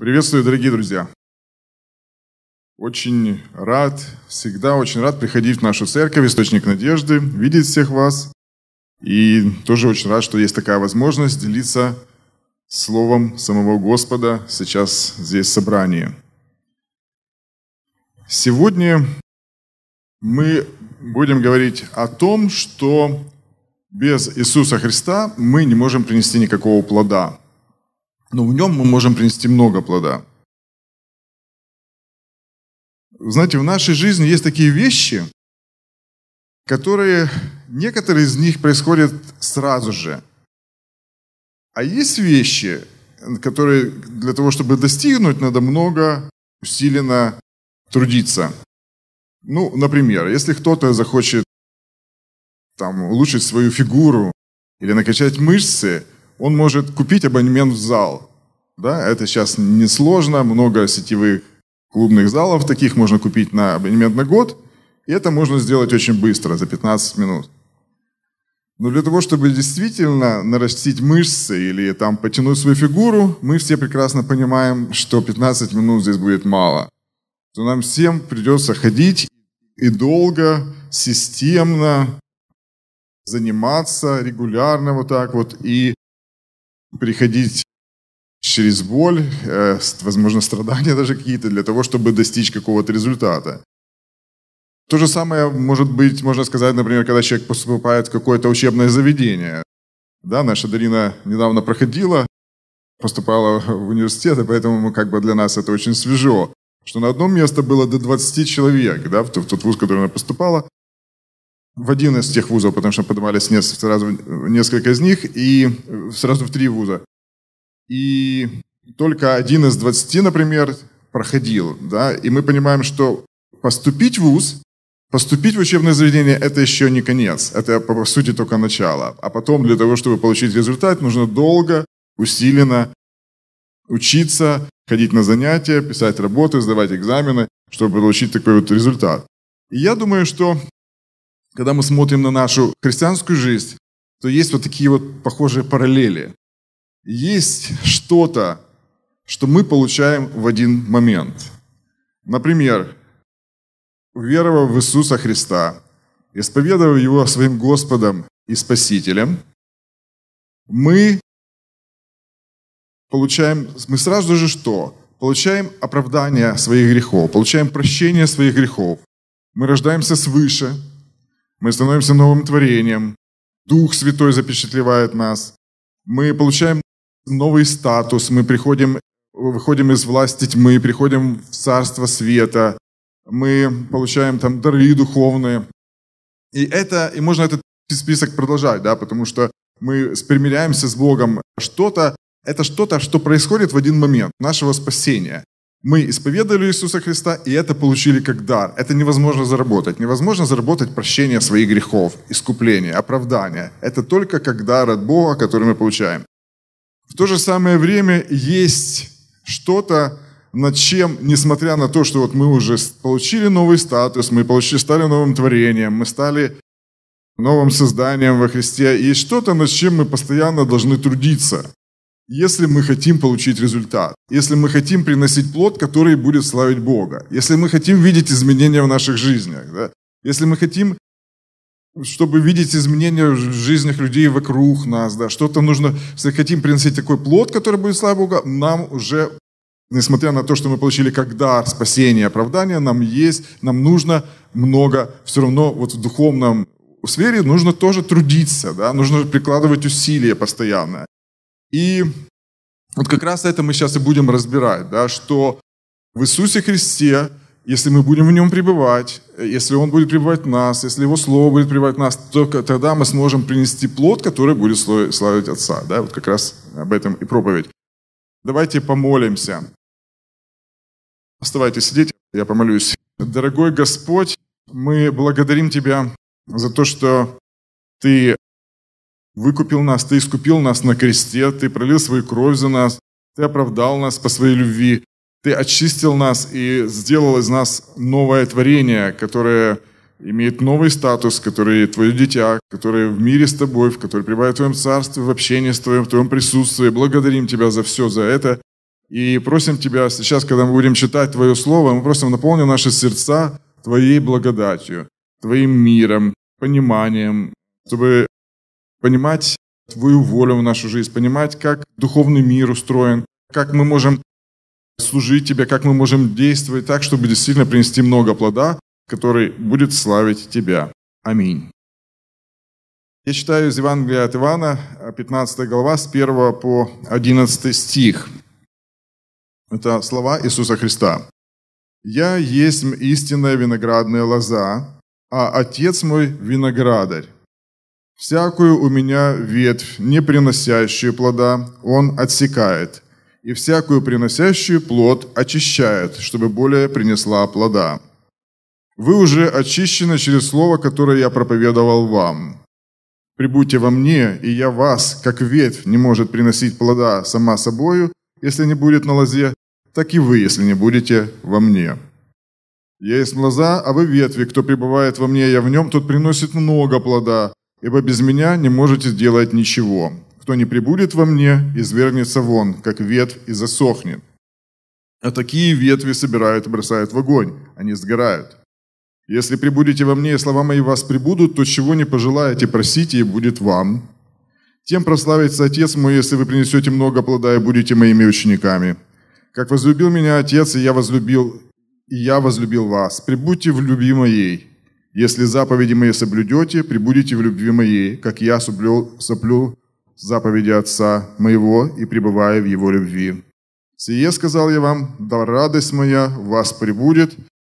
Приветствую, дорогие друзья. Очень рад, всегда очень рад приходить в нашу церковь, источник надежды, видеть всех вас. И тоже очень рад, что есть такая возможность делиться словом самого Господа сейчас здесь в собрании. Сегодня мы будем говорить о том, что без Иисуса Христа мы не можем принести никакого плода – но ну, в нем мы можем принести много плода. Знаете, в нашей жизни есть такие вещи, которые, некоторые из них происходят сразу же. А есть вещи, которые для того, чтобы достигнуть, надо много усиленно трудиться. Ну, например, если кто-то захочет там, улучшить свою фигуру или накачать мышцы – он может купить абонемент в зал. Да, это сейчас несложно, много сетевых клубных залов таких можно купить на абонемент на год, и это можно сделать очень быстро, за 15 минут. Но для того, чтобы действительно нарастить мышцы или там потянуть свою фигуру, мы все прекрасно понимаем, что 15 минут здесь будет мало. То нам всем придется ходить и долго, системно заниматься регулярно вот так вот и приходить через боль, э, возможно, страдания даже какие-то, для того, чтобы достичь какого-то результата. То же самое может быть, можно сказать, например, когда человек поступает в какое-то учебное заведение. Да, наша Дарина недавно проходила, поступала в университет, и поэтому ну, как бы для нас это очень свежо, что на одном место было до 20 человек, да, в тот вуз, в который она поступала, в один из тех вузов, потому что подавались сразу несколько из них, и э, сразу в три вуза. И только один из 20, например, проходил. Да? И мы понимаем, что поступить в вуз, поступить в учебное заведение – это еще не конец, это, по сути, только начало. А потом для того, чтобы получить результат, нужно долго, усиленно учиться, ходить на занятия, писать работы, сдавать экзамены, чтобы получить такой вот результат. И я думаю, что когда мы смотрим на нашу христианскую жизнь, то есть вот такие вот похожие параллели. Есть что-то, что мы получаем в один момент. Например, уверовав в Иисуса Христа, исповедовав Его своим Господом и Спасителем, мы получаем, мы сразу же что? Получаем оправдание своих грехов, получаем прощение своих грехов. Мы рождаемся свыше, мы становимся новым творением. Дух Святой запечатлевает нас. Мы получаем новый статус. Мы приходим, выходим из власти тьмы, приходим в царство света. Мы получаем там дары духовные. И это, и можно этот список продолжать, да, потому что мы примиряемся с Богом. Что-то, это что-то, что происходит в один момент нашего спасения. Мы исповедовали Иисуса Христа, и это получили как дар. Это невозможно заработать. Невозможно заработать прощение своих грехов, искупление, оправдание. Это только как дар от Бога, который мы получаем. В то же самое время есть что-то, над чем, несмотря на то, что вот мы уже получили новый статус, мы получили, стали новым творением, мы стали новым созданием во Христе, есть что-то, над чем мы постоянно должны трудиться. Если мы хотим получить результат, если мы хотим приносить плод, который будет славить Бога, если мы хотим видеть изменения в наших жизнях, да? если мы хотим, чтобы видеть изменения в жизнях людей вокруг нас, да, что-то нужно, если хотим приносить такой плод, который будет славить Бога, нам уже, несмотря на то, что мы получили как дар спасение, оправдание, нам есть, нам нужно много, все равно вот в духовном сфере нужно тоже трудиться, да, нужно прикладывать усилия постоянно. И вот как раз это мы сейчас и будем разбирать, да, что в Иисусе Христе, если мы будем в Нем пребывать, э, если Он будет пребывать в нас, если Его Слово будет пребывать в нас, только тогда мы сможем принести плод, который будет славить Отца. Да? Вот как раз об этом и проповедь. Давайте помолимся. Оставайтесь сидеть, я помолюсь. Дорогой Господь, мы благодарим Тебя за то, что Ты выкупил нас, Ты искупил нас на кресте, Ты пролил свою кровь за нас, Ты оправдал нас по своей любви, Ты очистил нас и сделал из нас новое творение, которое имеет новый статус, который твое дитя, которое в мире с тобой, в которое пребывает в твоем царстве, в общении с твоим, в твоем присутствии. Благодарим тебя за все, за это. И просим тебя сейчас, когда мы будем читать твое слово, мы просим наполни наши сердца твоей благодатью, твоим миром, пониманием, чтобы понимать твою волю в нашу жизнь, понимать, как духовный мир устроен, как мы можем служить Тебе, как мы можем действовать так, чтобы действительно принести много плода, который будет славить Тебя. Аминь. Я читаю из Евангелия от Ивана, 15 глава, с 1 по 11 стих. Это слова Иисуса Христа. «Я есть истинная виноградная лоза, а Отец мой виноградарь. Всякую у меня ветвь, не приносящую плода, он отсекает, и всякую приносящую плод очищает, чтобы более принесла плода. Вы уже очищены через слово, которое я проповедовал вам. Прибудьте во мне, и я вас, как ветвь не может приносить плода сама собою, если не будет на лозе, так и вы, если не будете во мне. Я есть лоза, а вы ветви, кто пребывает во мне, я в нем, тот приносит много плода, ибо без меня не можете сделать ничего. Кто не прибудет во мне, извергнется вон, как ветвь, и засохнет. А такие ветви собирают и бросают в огонь, они сгорают. Если прибудете во мне, и слова мои вас прибудут, то чего не пожелаете, просите, и будет вам. Тем прославится Отец мой, если вы принесете много плода и будете моими учениками. Как возлюбил меня Отец, и я возлюбил, и я возлюбил вас. Прибудьте в любви моей. Если заповеди мои соблюдете, прибудете в любви моей, как я соблю, соплю заповеди Отца моего и пребываю в его любви. Сие сказал я вам, да радость моя в вас прибудет,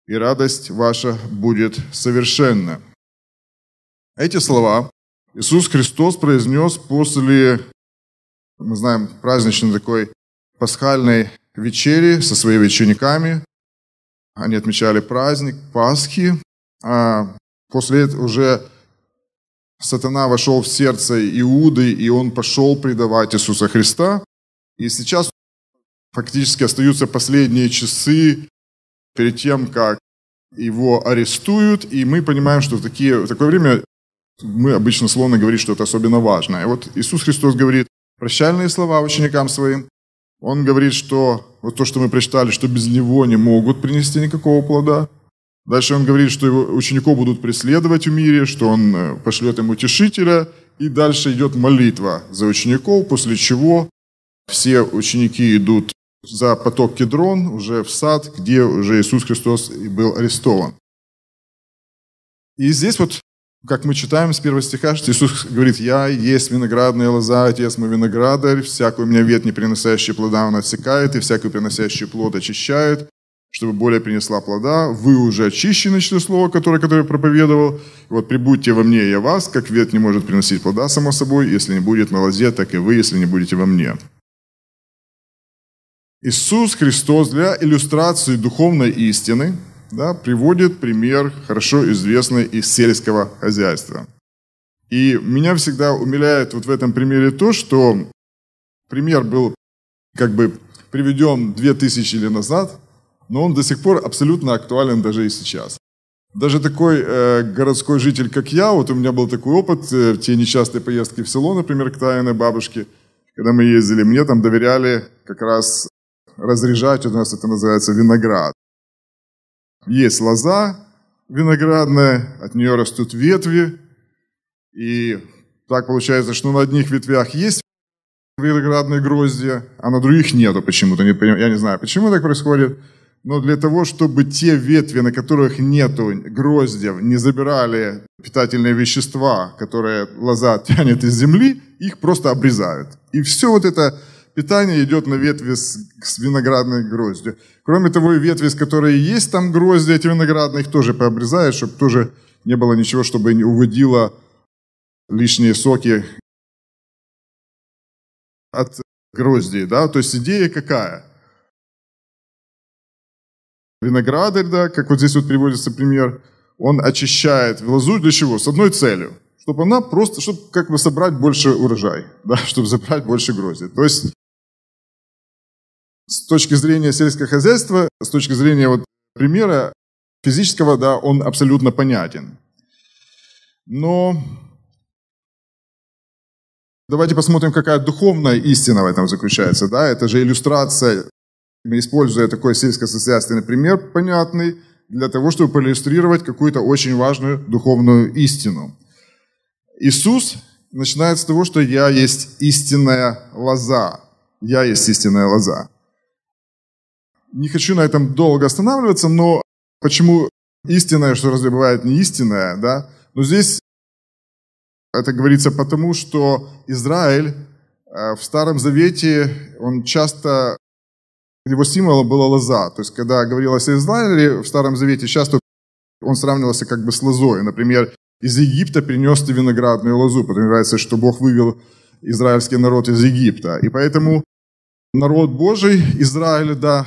и радость ваша будет совершенна». Эти слова Иисус Христос произнес после, мы знаем, праздничной такой пасхальной вечери со своими учениками. Они отмечали праздник Пасхи, а после этого уже сатана вошел в сердце Иуды, и он пошел предавать Иисуса Христа. И сейчас фактически остаются последние часы перед тем, как его арестуют, и мы понимаем, что в, такие, в такое время мы обычно словно говорим, что это особенно важно. И вот Иисус Христос говорит прощальные слова ученикам своим. Он говорит, что вот то, что мы прочитали, что без него не могут принести никакого плода – Дальше он говорит, что его учеников будут преследовать в мире, что он э, пошлет им утешителя. И дальше идет молитва за учеников, после чего все ученики идут за поток Кедрон, уже в сад, где уже Иисус Христос был арестован. И здесь вот, как мы читаем с первого стиха, что Иисус говорит, «Я есть виноградная лоза, отец мой виноградарь, всякую меня вет, не приносящий плода, он отсекает, и всякую приносящий плод очищает, чтобы более принесла плода. Вы уже очищены что слово, которое, которое я проповедовал. Вот прибудьте во мне я вас, как ветвь не может приносить плода, само собой, если не будет на лозе, так и вы, если не будете во мне. Иисус Христос для иллюстрации духовной истины да, приводит пример, хорошо известный из сельского хозяйства. И меня всегда умиляет вот в этом примере то, что пример был как бы приведен 2000 лет назад – но он до сих пор абсолютно актуален даже и сейчас. Даже такой э, городской житель, как я, вот у меня был такой опыт э, в те несчастные поездки в село, например, к тайной бабушке, когда мы ездили, мне там доверяли как раз разряжать, у нас это называется виноград. Есть лоза виноградная, от нее растут ветви, и так получается, что на одних ветвях есть виноградные гроздья, а на других нету почему-то, я не знаю, почему так происходит но для того, чтобы те ветви, на которых нету гроздев, не забирали питательные вещества, которые лоза тянет из земли, их просто обрезают. И все вот это питание идет на ветви с, с виноградной гроздью. Кроме того, и ветви, с которой есть там грозди эти виноградные, их тоже пообрезают, чтобы тоже не было ничего, чтобы не уводило лишние соки от гроздей. Да? То есть идея какая – виноградарь, да, как вот здесь вот приводится пример, он очищает лозу для чего? С одной целью, чтобы она просто, чтобы как бы собрать больше урожай, да, чтобы забрать больше грозди. То есть с точки зрения сельского хозяйства, с точки зрения вот примера физического, да, он абсолютно понятен. Но давайте посмотрим, какая духовная истина в этом заключается. Да? Это же иллюстрация используя такой сельскохозяйственный пример понятный, для того, чтобы проиллюстрировать какую-то очень важную духовную истину. Иисус начинает с того, что «я есть истинная лоза». «Я есть истинная лоза». Не хочу на этом долго останавливаться, но почему истинное, что разве бывает не истинное, да? Но здесь это говорится потому, что Израиль э, в Старом Завете, он часто его символом была лоза. То есть, когда говорилось о Израиле в Старом Завете, часто он сравнивался как бы с лозой. Например, из Египта принес ты виноградную лозу. Подразумевается, что Бог вывел израильский народ из Египта. И поэтому народ Божий, Израиль, да,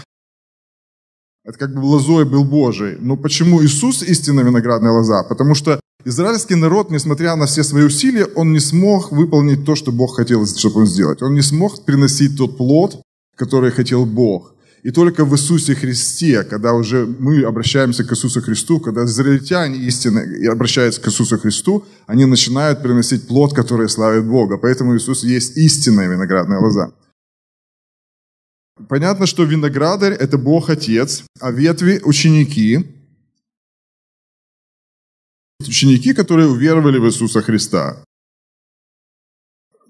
это как бы лозой был Божий. Но почему Иисус истинно виноградная лоза? Потому что израильский народ, несмотря на все свои усилия, он не смог выполнить то, что Бог хотел, чтобы он сделать. Он не смог приносить тот плод, которые хотел Бог. И только в Иисусе Христе, когда уже мы обращаемся к Иисусу Христу, когда израильтяне истинно обращаются к Иисусу Христу, они начинают приносить плод, который славит Бога. Поэтому Иисус есть истинная виноградная лоза. Понятно, что виноградарь – это Бог Отец, а ветви – ученики. Ученики, которые уверовали в Иисуса Христа.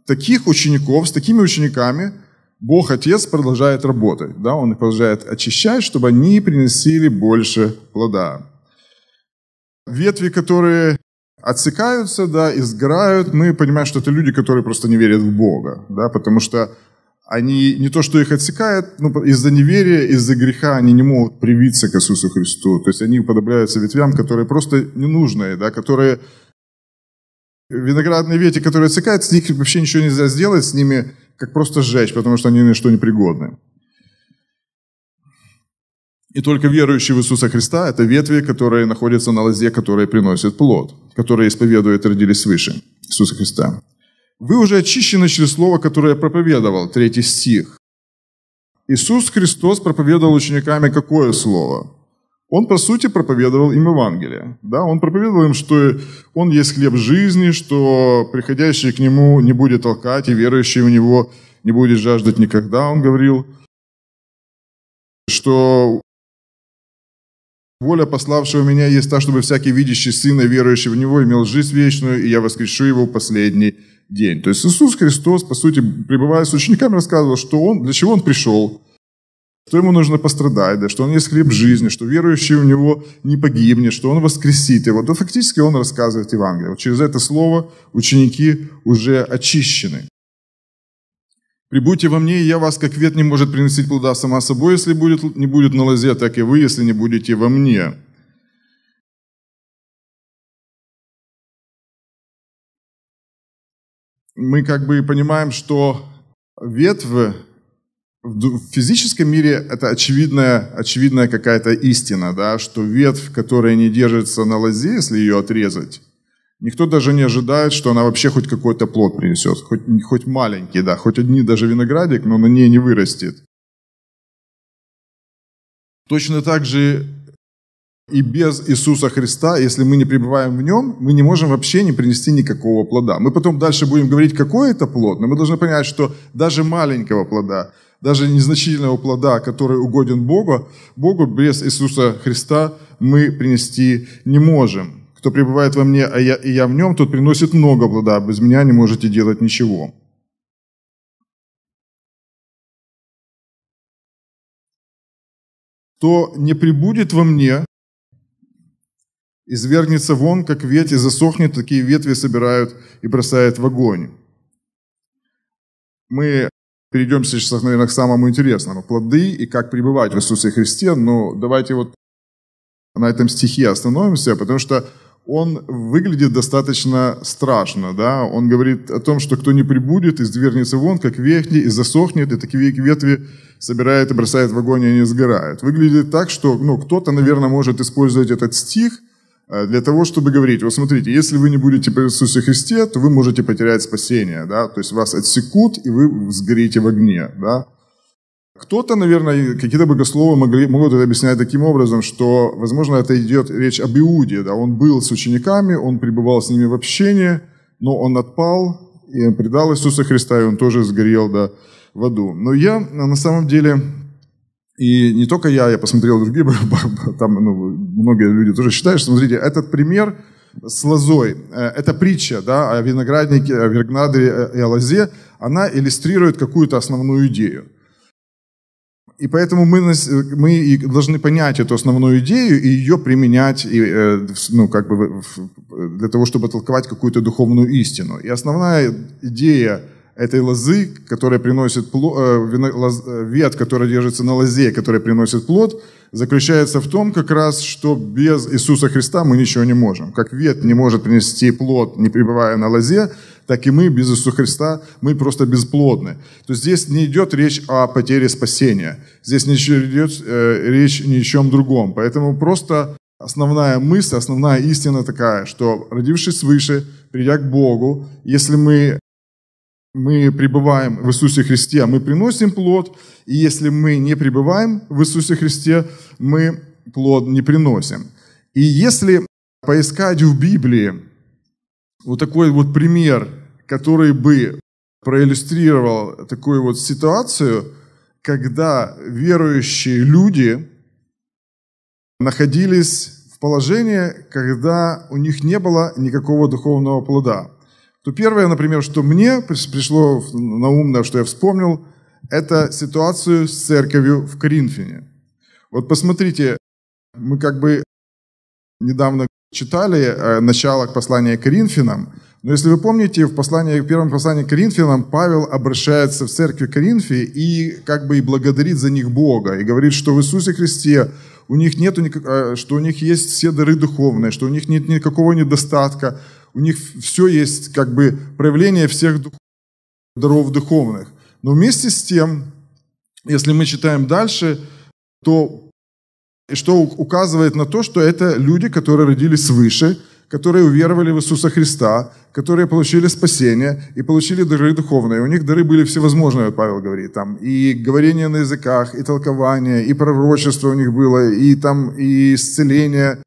Таких учеников, с такими учениками – Бог Отец продолжает работать, да, Он их продолжает очищать, чтобы они приносили больше плода. Ветви, которые отсекаются, да, изгорают, мы понимаем, что это люди, которые просто не верят в Бога, да, потому что они не то, что их отсекает, но из-за неверия, из-за греха они не могут привиться к Иисусу Христу. То есть они уподобляются ветвям, которые просто ненужные, да, которые виноградные ветви, которые отсекают, с них вообще ничего нельзя сделать, с ними как просто сжечь, потому что они ни на что не пригодны. И только верующие в Иисуса Христа – это ветви, которые находятся на лозе, которые приносят плод, которые исповедуют родились свыше Иисуса Христа. Вы уже очищены через слово, которое я проповедовал, третий стих. Иисус Христос проповедовал учениками какое слово? он, по сути, проповедовал им Евангелие. Да? Он проповедовал им, что он есть хлеб жизни, что приходящий к нему не будет толкать, и верующий в него не будет жаждать никогда, он говорил. Что воля пославшего меня есть та, чтобы всякий видящий сына, верующий в него, имел жизнь вечную, и я воскрешу его в последний день. То есть Иисус Христос, по сути, пребывая с учениками, рассказывал, что он, для чего он пришел – что ему нужно пострадать, да, что он есть хлеб жизни, что верующий у него не погибнет, что он воскресит его, то фактически он рассказывает Евангелие. Вот через это слово ученики уже очищены. «Прибудьте во мне, и я вас, как ветвь, не может приносить плода сама собой, если будет, не будет на лозе, так и вы, если не будете во мне». Мы как бы понимаем, что ветвь в физическом мире это очевидная, очевидная какая-то истина, да, что ветвь, которая не держится на лозе, если ее отрезать, никто даже не ожидает, что она вообще хоть какой-то плод принесет, хоть, хоть маленький, да, хоть одни даже виноградик, но на ней не вырастет. Точно так же и без Иисуса Христа, если мы не пребываем в Нем, мы не можем вообще не принести никакого плода. Мы потом дальше будем говорить, какой это плод, но мы должны понять, что даже маленького плода – даже незначительного плода, который угоден Богу, Богу без Иисуса Христа мы принести не можем. Кто пребывает во мне, а я, и я в нем, тот приносит много плода, а без меня не можете делать ничего. Кто не прибудет во мне, извергнется вон, как ветвь, засохнет, такие ветви собирают и бросают в огонь. Мы перейдем сейчас, наверное, к самому интересному. Плоды и как пребывать в Иисусе Христе. Но ну, давайте вот на этом стихе остановимся, потому что он выглядит достаточно страшно, да, он говорит о том, что кто не прибудет, издвернется вон, как вехни, и засохнет, и такие ветви собирает и бросает в огонь, и они сгорают. Выглядит так, что, ну, кто-то, наверное, может использовать этот стих – Э, для того, чтобы говорить, вот смотрите, если вы не будете при Иисусе Христе, то вы можете потерять спасение, да, то есть вас отсекут, и вы сгорите в огне, да. Кто-то, наверное, какие-то богословы могли, могут это объяснять таким образом, что, возможно, это идет речь об Иуде, да, он был с учениками, он пребывал с ними в общении, но он отпал, и предал Иисуса Христа, и он тоже сгорел, да, в аду. Но я, на самом деле, и не только я, я посмотрел другие, там ну, многие люди тоже считают, что, смотрите, этот пример с лозой, э, эта притча да, о винограднике, о винограде э, и о лозе, она иллюстрирует какую-то основную идею. И поэтому мы, э, мы должны понять эту основную идею и ее применять ну, как бы для того, чтобы толковать какую-то духовную истину. И основная идея этой лозы, которая приносит плод, э, э, ветвь, которая держится на лозе, которая приносит плод, заключается в том как раз, что без Иисуса Христа мы ничего не можем. Как вет не может принести плод, не пребывая на лозе, так и мы без Иисуса Христа, мы просто бесплодны. То есть здесь не идет речь о потере спасения. Здесь не идет э, речь ни о чем другом. Поэтому просто основная мысль, основная истина такая, что родившись свыше, придя к Богу, если мы мы пребываем в Иисусе Христе, а мы приносим плод, и если мы не пребываем в Иисусе Христе, мы плод не приносим. И если поискать в Библии вот такой вот пример, который бы проиллюстрировал такую вот ситуацию, когда верующие люди находились в положении, когда у них не было никакого духовного плода. То первое, например, что мне пришло на ум, на что я вспомнил, это ситуацию с церковью в Коринфине. Вот посмотрите, мы как бы недавно читали э, начало послания к Коринфянам, но если вы помните, в, послании, в первом послании к Коринфянам Павел обращается в церкви Коринфе и как бы и благодарит за них Бога, и говорит, что в Иисусе Христе у них нету, э, что у них есть все дары духовные, что у них нет никакого недостатка, у них все есть как бы проявление всех дух, даров духовных. Но вместе с тем, если мы читаем дальше, то что указывает на то, что это люди, которые родились свыше, которые уверовали в Иисуса Христа, которые получили спасение и получили дары духовные. У них дары были всевозможные, Павел говорит, там и говорение на языках, и толкование, и пророчество у них было, и там и исцеление,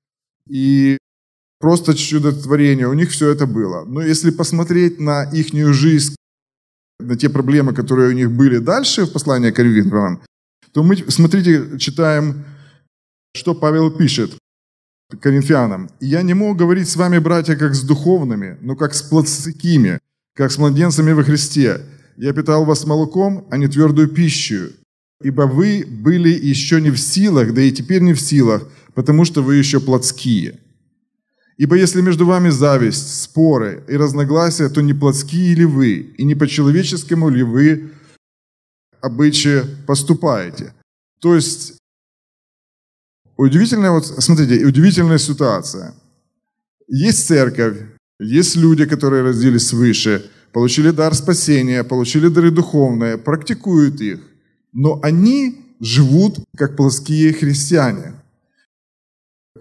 и просто чудотворение, у них все это было. Но если посмотреть на их жизнь, на те проблемы, которые у них были дальше в послании к Коринфянам, то мы, смотрите, читаем, что Павел пишет коринфянам. «Я не мог говорить с вами, братья, как с духовными, но как с плотскими, как с младенцами во Христе. Я питал вас молоком, а не твердую пищу, ибо вы были еще не в силах, да и теперь не в силах, потому что вы еще плотские». Ибо если между вами зависть, споры и разногласия, то не плотские ли вы, и не по-человеческому ли вы обычае поступаете. То есть удивительная, вот смотрите, удивительная ситуация. Есть церковь, есть люди, которые родились свыше, получили дар спасения, получили дары духовные, практикуют их, но они живут как плоские христиане.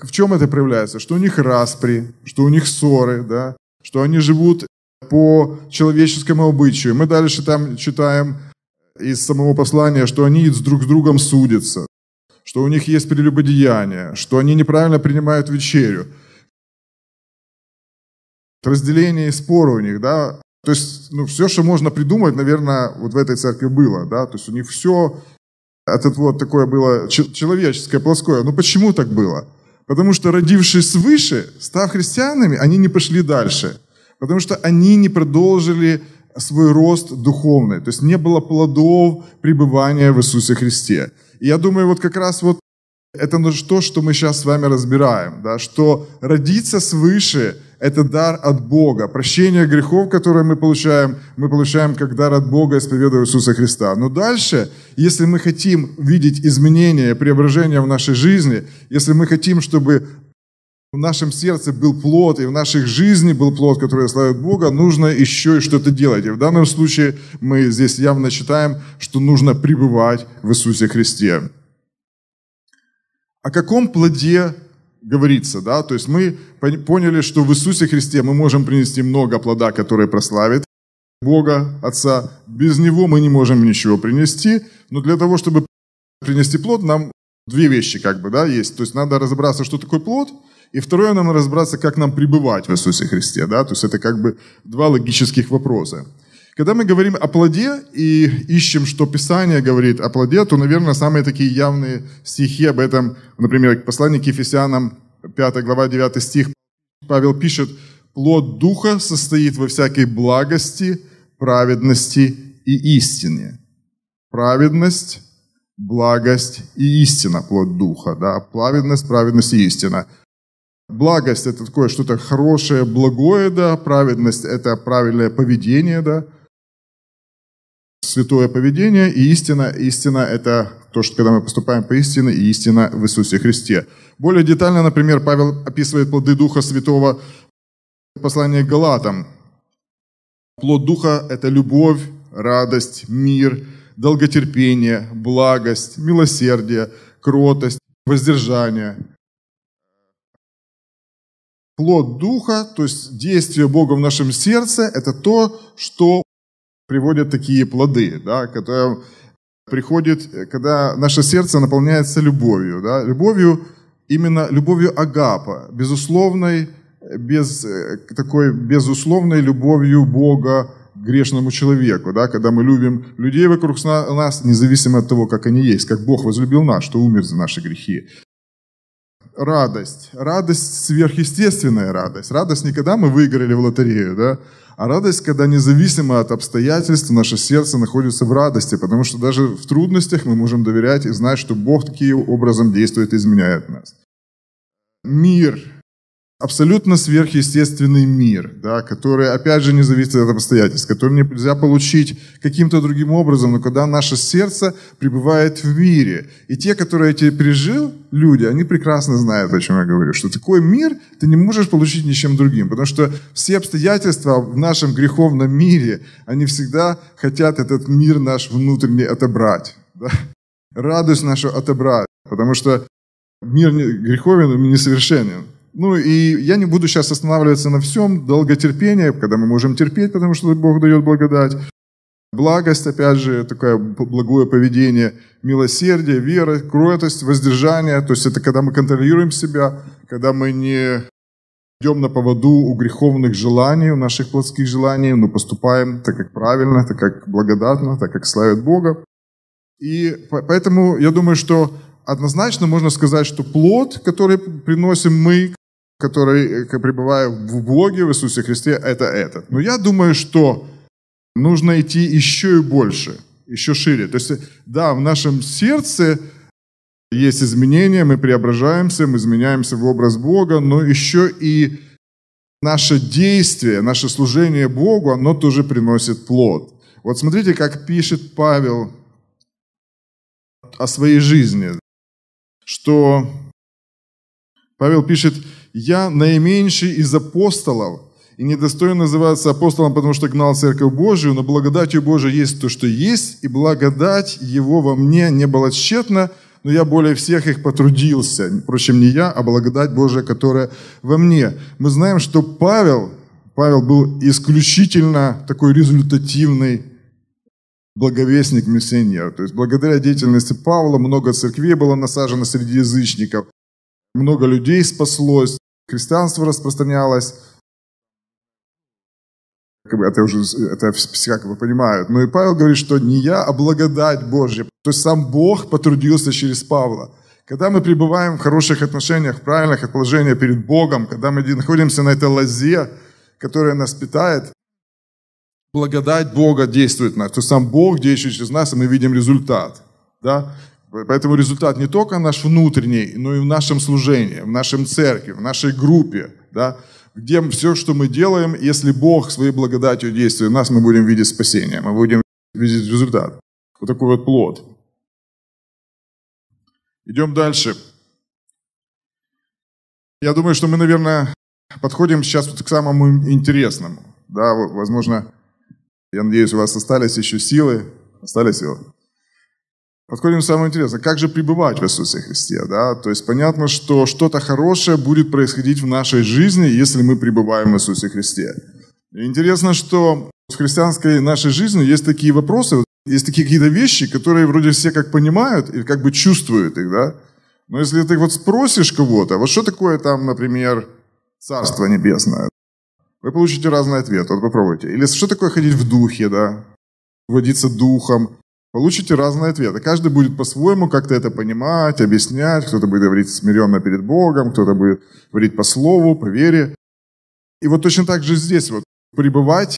В чем это проявляется? Что у них распри, что у них ссоры, да? что они живут по человеческому обычаю. Мы дальше там читаем из самого послания, что они с друг с другом судятся, что у них есть прелюбодеяние, что они неправильно принимают вечерю. Разделение и споры у них, да, то есть, ну, все, что можно придумать, наверное, вот в этой церкви было, да, то есть у них все, это вот такое было человеческое, плоское. Ну, почему так было? Потому что, родившись свыше, став христианами, они не пошли дальше. Потому что они не продолжили свой рост духовный. То есть не было плодов пребывания в Иисусе Христе. И я думаю, вот как раз вот это то, что мы сейчас с вами разбираем, да, что родиться свыше – это дар от Бога. Прощение грехов, которое мы получаем, мы получаем как дар от Бога, исповедуя Иисуса Христа. Но дальше, если мы хотим видеть изменения, преображения в нашей жизни, если мы хотим, чтобы в нашем сердце был плод, и в наших жизни был плод, который славит Бога, нужно еще и что-то делать. И в данном случае мы здесь явно читаем, что нужно пребывать в Иисусе Христе. О каком плоде говорится, да, то есть мы поняли, что в Иисусе Христе мы можем принести много плода, который прославит Бога, Отца. Без Него мы не можем ничего принести, но для того, чтобы принести плод, нам две вещи как бы, да, есть. То есть надо разобраться, что такое плод, и второе, нам разобраться, как нам пребывать в Иисусе Христе, да, то есть это как бы два логических вопроса. Когда мы говорим о плоде и ищем, что Писание говорит о плоде, то, наверное, самые такие явные стихи об этом, например, послание к Ефесянам, 5 глава, 9 стих, Павел пишет, «Плод Духа состоит во всякой благости, праведности и истине». Праведность, благость и истина, плод Духа, да, праведность, праведность и истина – Благость – это такое что-то хорошее, благое, да, праведность – это правильное поведение, да, святое поведение и истина. Истина – это то, что когда мы поступаем по истине, и истина в Иисусе Христе. Более детально, например, Павел описывает плоды Духа Святого в послании к Галатам. Плод Духа – это любовь, радость, мир, долготерпение, благость, милосердие, кротость, воздержание. Плод Духа, то есть действие Бога в нашем сердце, это то, что приводят такие плоды, да, которые приходят, когда наше сердце наполняется любовью. Да, любовью, именно любовью агапа, безусловной, без, э, такой безусловной любовью Бога к грешному человеку, да, когда мы любим людей вокруг нас, независимо от того, как они есть, как Бог возлюбил нас, что умер за наши грехи радость. Радость, сверхъестественная радость. Радость не когда мы выиграли в лотерею, да? А радость, когда независимо от обстоятельств наше сердце находится в радости, потому что даже в трудностях мы можем доверять и знать, что Бог таким образом действует и изменяет нас. Мир абсолютно сверхъестественный мир, да, который, опять же, не зависит от обстоятельств, который нельзя получить каким-то другим образом, но когда наше сердце пребывает в мире. И те, которые эти пережил, люди, они прекрасно знают, о чем я говорю, что такой мир ты не можешь получить ничем другим, потому что все обстоятельства в нашем греховном мире, они всегда хотят этот мир наш внутренний отобрать, да? радость нашу отобрать, потому что мир греховен и несовершенен. Ну и я не буду сейчас останавливаться на всем. Долготерпение, когда мы можем терпеть, потому что Бог дает благодать. Благость, опять же, такое благое поведение, милосердие, вера, кротость, воздержание. То есть это когда мы контролируем себя, когда мы не идем на поводу у греховных желаний, у наших плотских желаний, но поступаем так, как правильно, так, как благодатно, так, как славит Бога. И поэтому я думаю, что однозначно можно сказать, что плод, который приносим мы, который, э, пребывая в блоге в Иисусе Христе, это этот. Но я думаю, что нужно идти еще и больше, еще шире. То есть, э, да, в нашем сердце есть изменения, мы преображаемся, мы изменяемся в образ Бога, но еще и наше действие, наше служение Богу, оно тоже приносит плод. Вот смотрите, как пишет Павел о своей жизни, что Павел пишет, я наименьший из апостолов, и недостоин называться апостолом, потому что гнал Церковь Божию, но благодатью Божией есть то, что есть, и благодать Его во мне не была тщетна, но я более всех их потрудился. Впрочем, не я, а благодать Божия, которая во мне. Мы знаем, что Павел, Павел был исключительно такой результативный благовестник миссионер. То есть благодаря деятельности Павла много церквей было насажено среди язычников, много людей спаслось. Христианство распространялось, как бы это уже это все как бы понимают. Но и Павел говорит, что не я, а благодать Божья. То есть сам Бог потрудился через Павла. Когда мы пребываем в хороших отношениях, в правильных положениях перед Богом, когда мы находимся на этой лозе, которая нас питает, благодать Бога действует на нас. То есть сам Бог действует через нас, и мы видим результат. Да? Поэтому результат не только наш внутренний, но и в нашем служении, в нашем церкви, в нашей группе, да, где все, что мы делаем, если Бог своей благодатью действует нас, мы будем видеть спасение, мы будем видеть результат. Вот такой вот плод. Идем дальше. Я думаю, что мы, наверное, подходим сейчас вот к самому интересному. Да, возможно, я надеюсь, у вас остались еще силы. Остались силы? Подходим к самому интересному. Как же пребывать в Иисусе Христе? Да? То есть понятно, что что-то хорошее будет происходить в нашей жизни, если мы пребываем в Иисусе Христе. И интересно, что в христианской нашей жизни есть такие вопросы, есть такие какие-то вещи, которые вроде все как понимают и как бы чувствуют их, да? Но если ты вот спросишь кого-то, вот что такое там, например, Царство Небесное, вы получите разные ответы. вот попробуйте. Или что такое ходить в духе, да? Водиться духом, получите разные ответы. Каждый будет по-своему как-то это понимать, объяснять. Кто-то будет говорить смиренно перед Богом, кто-то будет говорить по слову, по вере. И вот точно так же здесь вот пребывать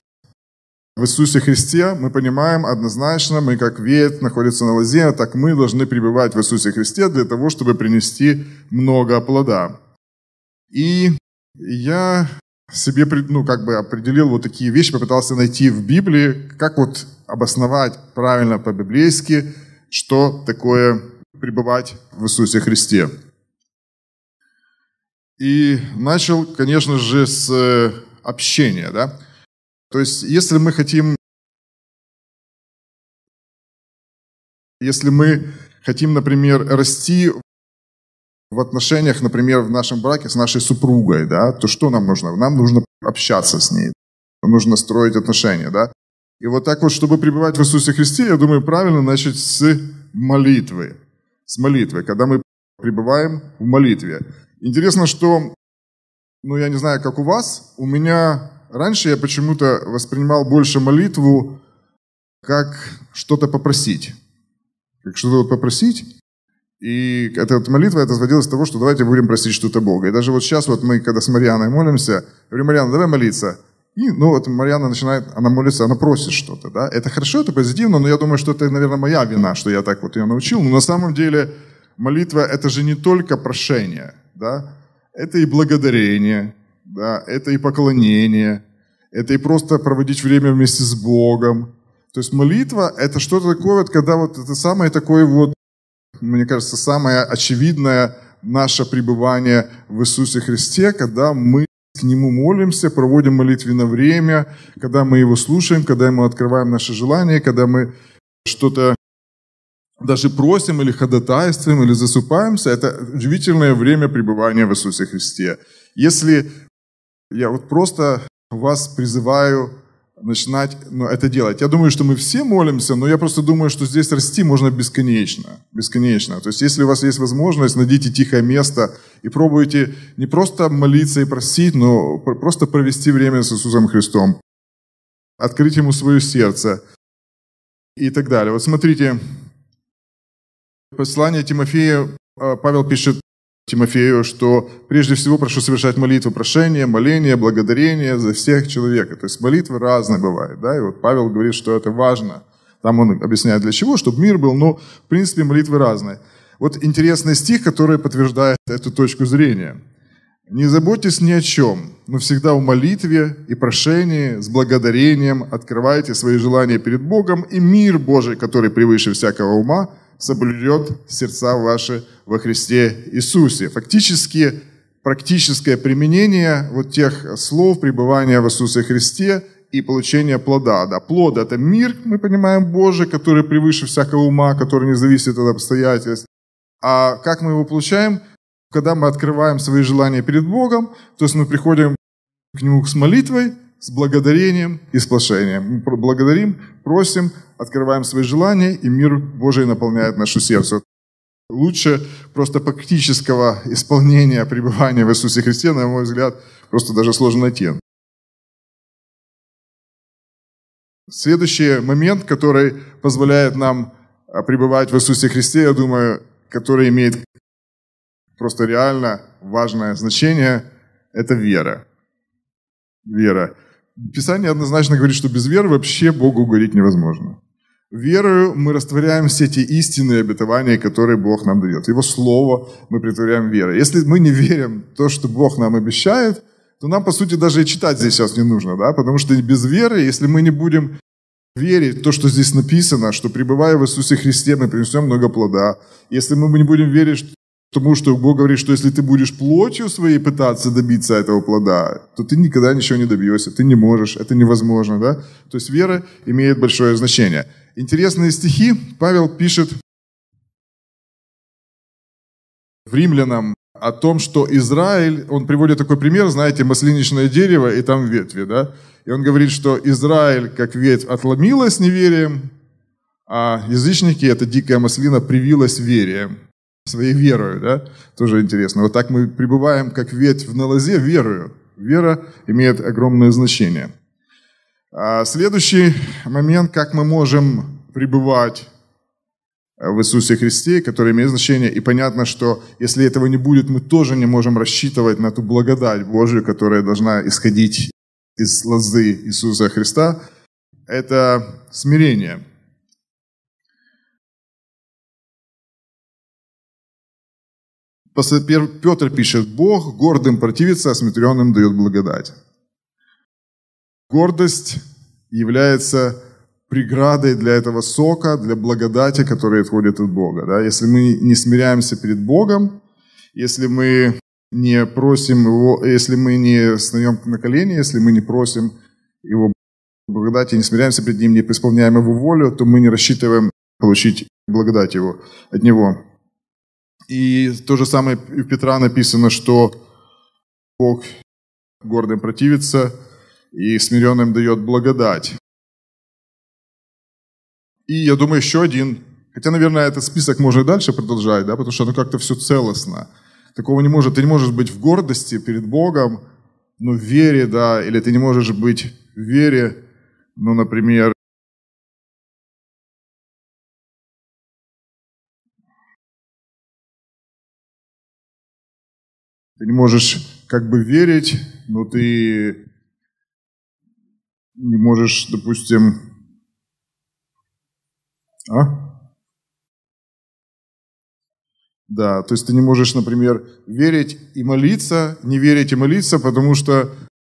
в Иисусе Христе мы понимаем однозначно, мы как веет находится на лозе, так мы должны пребывать в Иисусе Христе для того, чтобы принести много плода. И я себе ну, как бы определил вот такие вещи, попытался найти в Библии, как вот обосновать правильно по-библейски, что такое пребывать в Иисусе Христе. И начал, конечно же, с э, общения. Да? То есть, если мы хотим, если мы хотим, например, расти в отношениях, например, в нашем браке с нашей супругой, да, то что нам нужно? Нам нужно общаться с ней, нужно строить отношения, да. И вот так вот, чтобы пребывать в Иисусе Христе, я думаю, правильно начать с молитвы. С молитвы, когда мы пребываем в молитве. Интересно, что, ну я не знаю, как у вас, у меня раньше я почему-то воспринимал больше молитву как что-то попросить. Как что-то попросить. И эта вот молитва это сводилась с того, что давайте будем просить что-то Бога. И даже вот сейчас вот мы, когда с Марианой молимся, говорим говорю, Мариана, давай молиться. И, ну, вот Марьяна начинает, она молится, она просит что-то, да. Это хорошо, это позитивно, но я думаю, что это, наверное, моя вина, что я так вот ее научил. Но на самом деле молитва – это же не только прошение, да. Это и благодарение, да, это и поклонение, это и просто проводить время вместе с Богом. То есть молитва – это что-то такое, вот, когда вот это самое такое вот, мне кажется, самое очевидное наше пребывание в Иисусе Христе, когда мы к Нему молимся, проводим молитвенное время, когда мы Его слушаем, когда мы открываем наши желания, когда мы что-то даже просим или ходатайствуем, или засыпаемся, это удивительное время пребывания в Иисусе Христе. Если я вот просто вас призываю начинать ну, это делать. Я думаю, что мы все молимся, но я просто думаю, что здесь расти можно бесконечно. Бесконечно. То есть, если у вас есть возможность, найдите тихое место и пробуйте не просто молиться и просить, но просто провести время с Иисусом Христом. Открыть Ему свое сердце и так далее. Вот смотрите, послание Тимофея а, Павел пишет, Тимофею, что прежде всего прошу совершать молитву, прошение, моление, благодарение за всех человека. То есть молитвы разные бывают, да, и вот Павел говорит, что это важно. Там он объясняет для чего, чтобы мир был, но ну, в принципе молитвы разные. Вот интересный стих, который подтверждает эту точку зрения. «Не заботьтесь ни о чем, но всегда в молитве и прошении с благодарением открывайте свои желания перед Богом, и мир Божий, который превыше всякого ума, соблюдет сердца ваши во Христе Иисусе. Фактически практическое применение вот тех слов пребывания в Иисусе Христе и получение плода. Да, плод – это мир, мы понимаем, Божий, который превыше всякого ума, который не зависит от обстоятельств. А как мы его получаем? Когда мы открываем свои желания перед Богом, то есть мы приходим к Нему с молитвой, с благодарением и сплошением. Мы благодарим, просим, открываем свои желания, и мир Божий наполняет наше сердце. Лучше просто практического исполнения пребывания в Иисусе Христе, на мой взгляд, просто даже сложно найти. Следующий момент, который позволяет нам а, пребывать в Иисусе Христе, я думаю, который имеет просто реально важное значение, это вера. Вера. Писание однозначно говорит, что без веры вообще Богу угодить невозможно. Верою мы растворяем все те истинные обетования, которые Бог нам дает. Его Слово мы притворяем верой. Если мы не верим в то, что Бог нам обещает, то нам, по сути, даже и читать здесь сейчас не нужно, да? потому что без веры, если мы не будем верить в то, что здесь написано, что пребывая в Иисусе Христе, мы принесем много плода, если мы не будем верить что Потому что Бог говорит, что если ты будешь плотью своей пытаться добиться этого плода, то ты никогда ничего не добьешься, ты не можешь, это невозможно. Да? То есть вера имеет большое значение. Интересные стихи Павел пишет в Римлянам о том, что Израиль, он приводит такой пример, знаете, масленичное дерево и там ветви, да? И он говорит, что Израиль, как ветвь, отломилась неверием, а язычники, это дикая маслина, привилась верием своей верою, да, тоже интересно. Вот так мы пребываем, как ветвь в налозе, верою. Вера имеет огромное значение. А следующий момент, как мы можем пребывать в Иисусе Христе, который имеет значение. И понятно, что если этого не будет, мы тоже не можем рассчитывать на ту благодать Божию, которая должна исходить из лозы Иисуса Христа. Это смирение – Петр пишет, Бог гордым противится, а смиренным дает благодать. Гордость является преградой для этого сока, для благодати, которая исходит от Бога. Да? Если мы не смиряемся перед Богом, если мы не просим Его, если мы не встаем на колени, если мы не просим Его благодати, не смиряемся перед Ним, не исполняем Его волю, то мы не рассчитываем получить благодать Его от Него. И то же самое у Петра написано, что Бог гордым противится и смиренным дает благодать. И я думаю, еще один, хотя, наверное, этот список можно и дальше продолжать, да, потому что оно как-то все целостно. Такого не может, ты не можешь быть в гордости перед Богом, но в вере, да, или ты не можешь быть в вере, ну, например, Ты не можешь как бы верить, но ты не можешь, допустим... А? Да, то есть ты не можешь, например, верить и молиться, не верить и молиться, потому что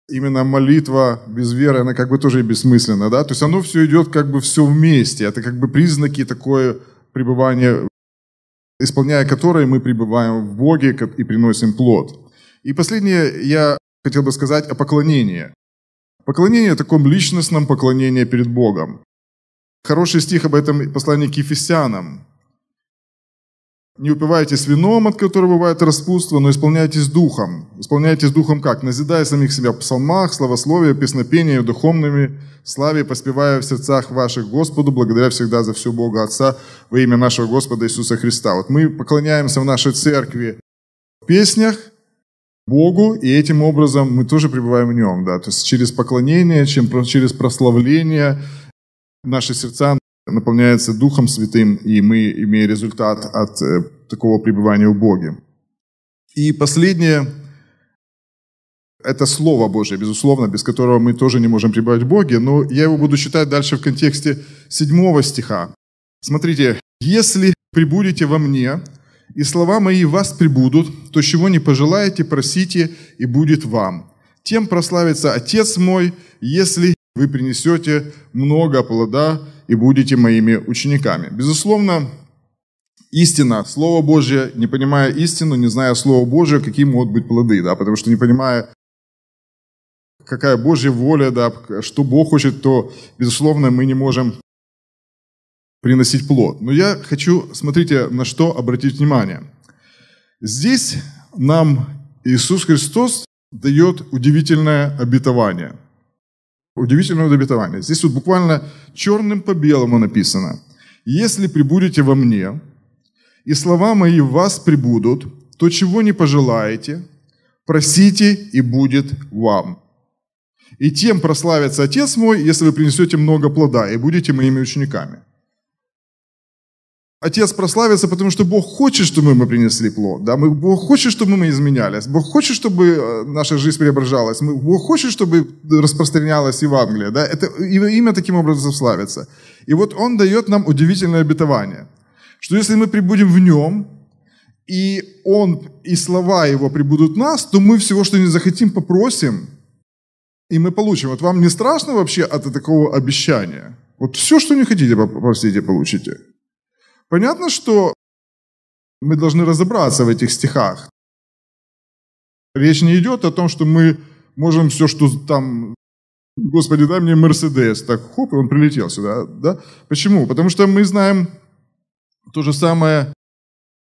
именно молитва без веры, она как бы тоже бессмысленна, да? То есть оно все идет как бы все вместе, это как бы признаки такое пребывания исполняя которые мы пребываем в Боге и приносим плод. И последнее я хотел бы сказать о поклонении. Поклонение – таком личностном поклонении перед Богом. Хороший стих об этом послание к Ефесянам не упивайтесь вином, от которого бывает распутство, но исполняйтесь духом. Исполняйтесь духом как? Назидая самих себя в псалмах, словословие, песнопению, духовными славе, поспевая в сердцах ваших Господу, благодаря всегда за все Бога Отца во имя нашего Господа Иисуса Христа. Вот мы поклоняемся в нашей церкви в песнях Богу, и этим образом мы тоже пребываем в Нем. Да? То есть через поклонение, чем, через прославление наши сердца наполняется Духом Святым, и мы имеем результат от э, такого пребывания у Боге. И последнее – это Слово Божье, безусловно, без которого мы тоже не можем пребывать в Боге, но я его буду считать дальше в контексте седьмого стиха. Смотрите, «Если прибудете во мне, и слова мои в вас прибудут, то чего не пожелаете, просите, и будет вам. Тем прославится Отец мой, если вы принесете много плода и будете моими учениками. Безусловно, истина, Слово Божье, не понимая истину, не зная Слово Божье, какие могут быть плоды, да, потому что не понимая, какая Божья воля, да, что Бог хочет, то, безусловно, мы не можем приносить плод. Но я хочу, смотрите, на что обратить внимание. Здесь нам Иисус Христос дает удивительное обетование – Удивительное обетования. Здесь вот буквально черным по белому написано. «Если прибудете во мне, и слова мои в вас прибудут, то чего не пожелаете, просите, и будет вам. И тем прославится Отец мой, если вы принесете много плода и будете моими учениками». Отец прославится, потому что Бог хочет, чтобы мы принесли плод. Да? Бог хочет, чтобы мы изменялись. Бог хочет, чтобы э, наша жизнь преображалась. Бог хочет, чтобы распространялась Евангелие. Да? Это, его имя таким образом славится. И вот Он дает нам удивительное обетование, что если мы прибудем в Нем, и Он, и слова Его прибудут в нас, то мы всего, что не захотим, попросим, и мы получим. Вот вам не страшно вообще от такого обещания? Вот все, что не хотите, попросите, получите. Понятно, что мы должны разобраться в этих стихах. Речь не идет о том, что мы можем все, что там... Господи, дай мне Мерседес. Так, хоп, и он прилетел сюда. Да? Почему? Потому что мы знаем то же самое,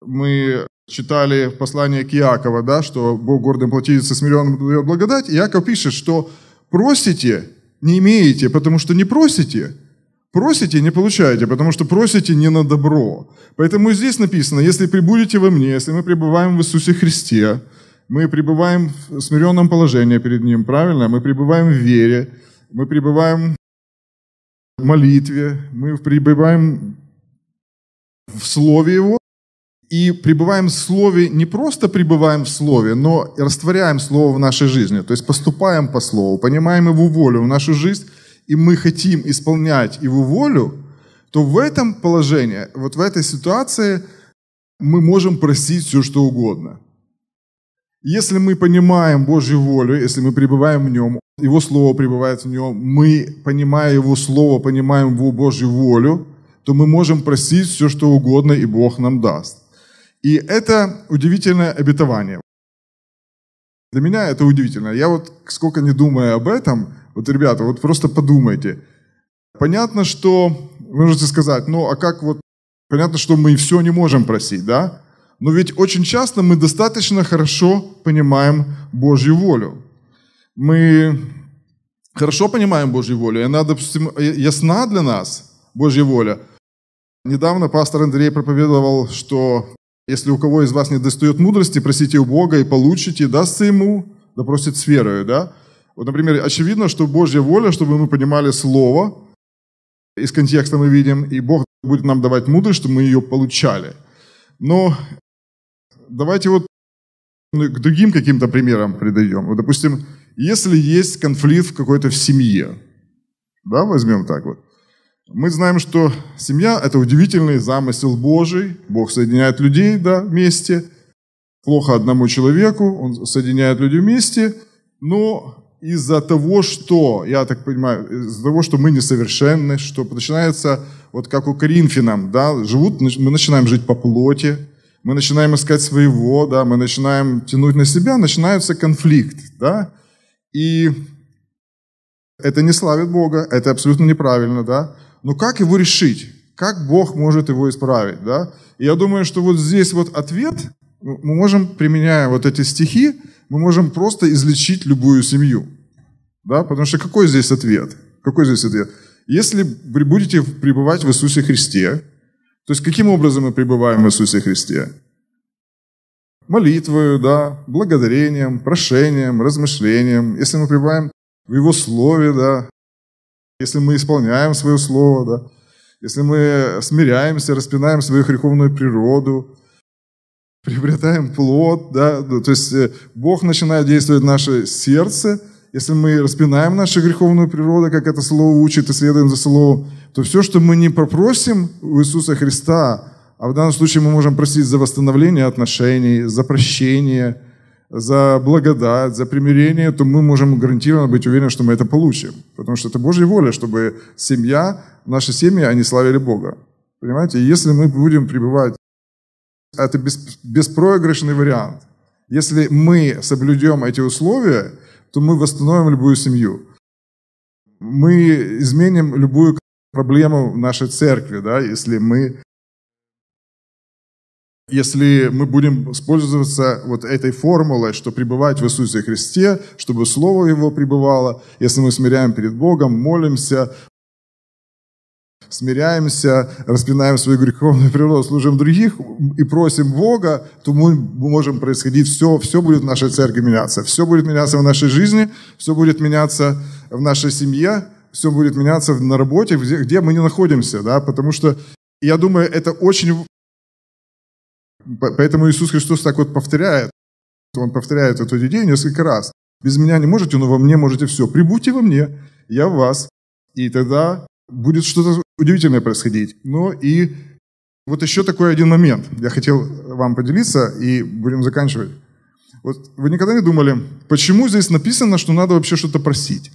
мы читали в послании к Иакова, да, что Бог гордым со смиренным дает благодать. И Иаков пишет, что просите, не имеете, потому что не просите – Просите, не получаете, потому что просите не на добро. Поэтому здесь написано, если прибудете во мне, если мы пребываем в Иисусе Христе, мы пребываем в смиренном положении перед Ним, правильно? Мы пребываем в вере, мы пребываем в молитве, мы пребываем в Слове Его, и пребываем в Слове, не просто пребываем в Слове, но растворяем Слово в нашей жизни, то есть поступаем по Слову, понимаем Его волю в нашу жизнь, и мы хотим исполнять Его волю, то в этом положении, вот в этой ситуации мы можем просить все, что угодно. Если мы понимаем Божью волю, если мы пребываем в Нем, Его Слово пребывает в Нем, мы, понимая Его Слово, понимаем Его Божью волю, то мы можем просить все, что угодно, и Бог нам даст. И это удивительное обетование. Для меня это удивительно. Я вот сколько не думаю об этом, вот, ребята, вот просто подумайте. Понятно, что вы можете сказать, ну а как вот, понятно, что мы все не можем просить, да? Но ведь очень часто мы достаточно хорошо понимаем Божью волю. Мы хорошо понимаем Божью волю, и она, допустим, ясна для нас, Божья воля. Недавно пастор Андрей проповедовал, что если у кого из вас не достает мудрости, просите у Бога и получите, даст ему, да просит с верою, да? Вот, например, очевидно, что Божья воля, чтобы мы понимали Слово, из контекста мы видим, и Бог будет нам давать мудрость, чтобы мы ее получали. Но давайте вот к другим каким-то примерам придаем. Вот, допустим, если есть конфликт какой-то в семье, да, возьмем так вот, мы знаем, что семья – это удивительный замысел Божий, Бог соединяет людей да, вместе, плохо одному человеку, он соединяет людей вместе, но из-за того, что, я так понимаю, из-за того, что мы несовершенны, что начинается, вот как у Коринфянам, да, живут, мы начинаем жить по плоти, мы начинаем искать своего, да, мы начинаем тянуть на себя, начинается конфликт, да, и это не славит Бога, это абсолютно неправильно, да, но как его решить? Как Бог может его исправить, да? И я думаю, что вот здесь вот ответ, мы можем, применяя вот эти стихи, мы можем просто излечить любую семью. Да? Потому что какой здесь ответ? Какой здесь ответ? Если будете пребывать в Иисусе Христе, то есть каким образом мы пребываем в Иисусе Христе? Молитвою, да, благодарением, прошением, размышлением. Если мы пребываем в Его Слове, да, если мы исполняем Свое Слово, да, если мы смиряемся, распинаем свою греховную природу, приобретаем плод, да, то есть э, Бог начинает действовать в наше сердце – если мы распинаем нашу греховную природу, как это слово учит и следуем за словом, то все, что мы не попросим у Иисуса Христа, а в данном случае мы можем просить за восстановление отношений, за прощение, за благодать, за примирение, то мы можем гарантированно быть уверены, что мы это получим. Потому что это Божья воля, чтобы семья, наши семьи, они славили Бога. Понимаете? И если мы будем пребывать, это беспроигрышный вариант. Если мы соблюдем эти условия – то мы восстановим любую семью. Мы изменим любую проблему в нашей церкви, да, если мы если мы будем использоваться вот этой формулой, что пребывать в Иисусе Христе, чтобы Слово Его пребывало, если мы смиряем перед Богом, молимся, смиряемся, распинаем свою греховную природу, служим других и просим Бога, то мы можем происходить все, все будет в нашей церкви меняться, все будет меняться в нашей жизни, все будет меняться в нашей семье, все будет меняться на работе, где, где мы не находимся, да, потому что я думаю, это очень... Поэтому Иисус Христос так вот повторяет, он повторяет эту идею несколько раз. Без меня не можете, но во мне можете все. Прибудьте во мне, я в вас. И тогда будет что-то удивительное происходить. но ну и вот еще такой один момент. Я хотел вам поделиться, и будем заканчивать. Вот вы никогда не думали, почему здесь написано, что надо вообще что-то просить?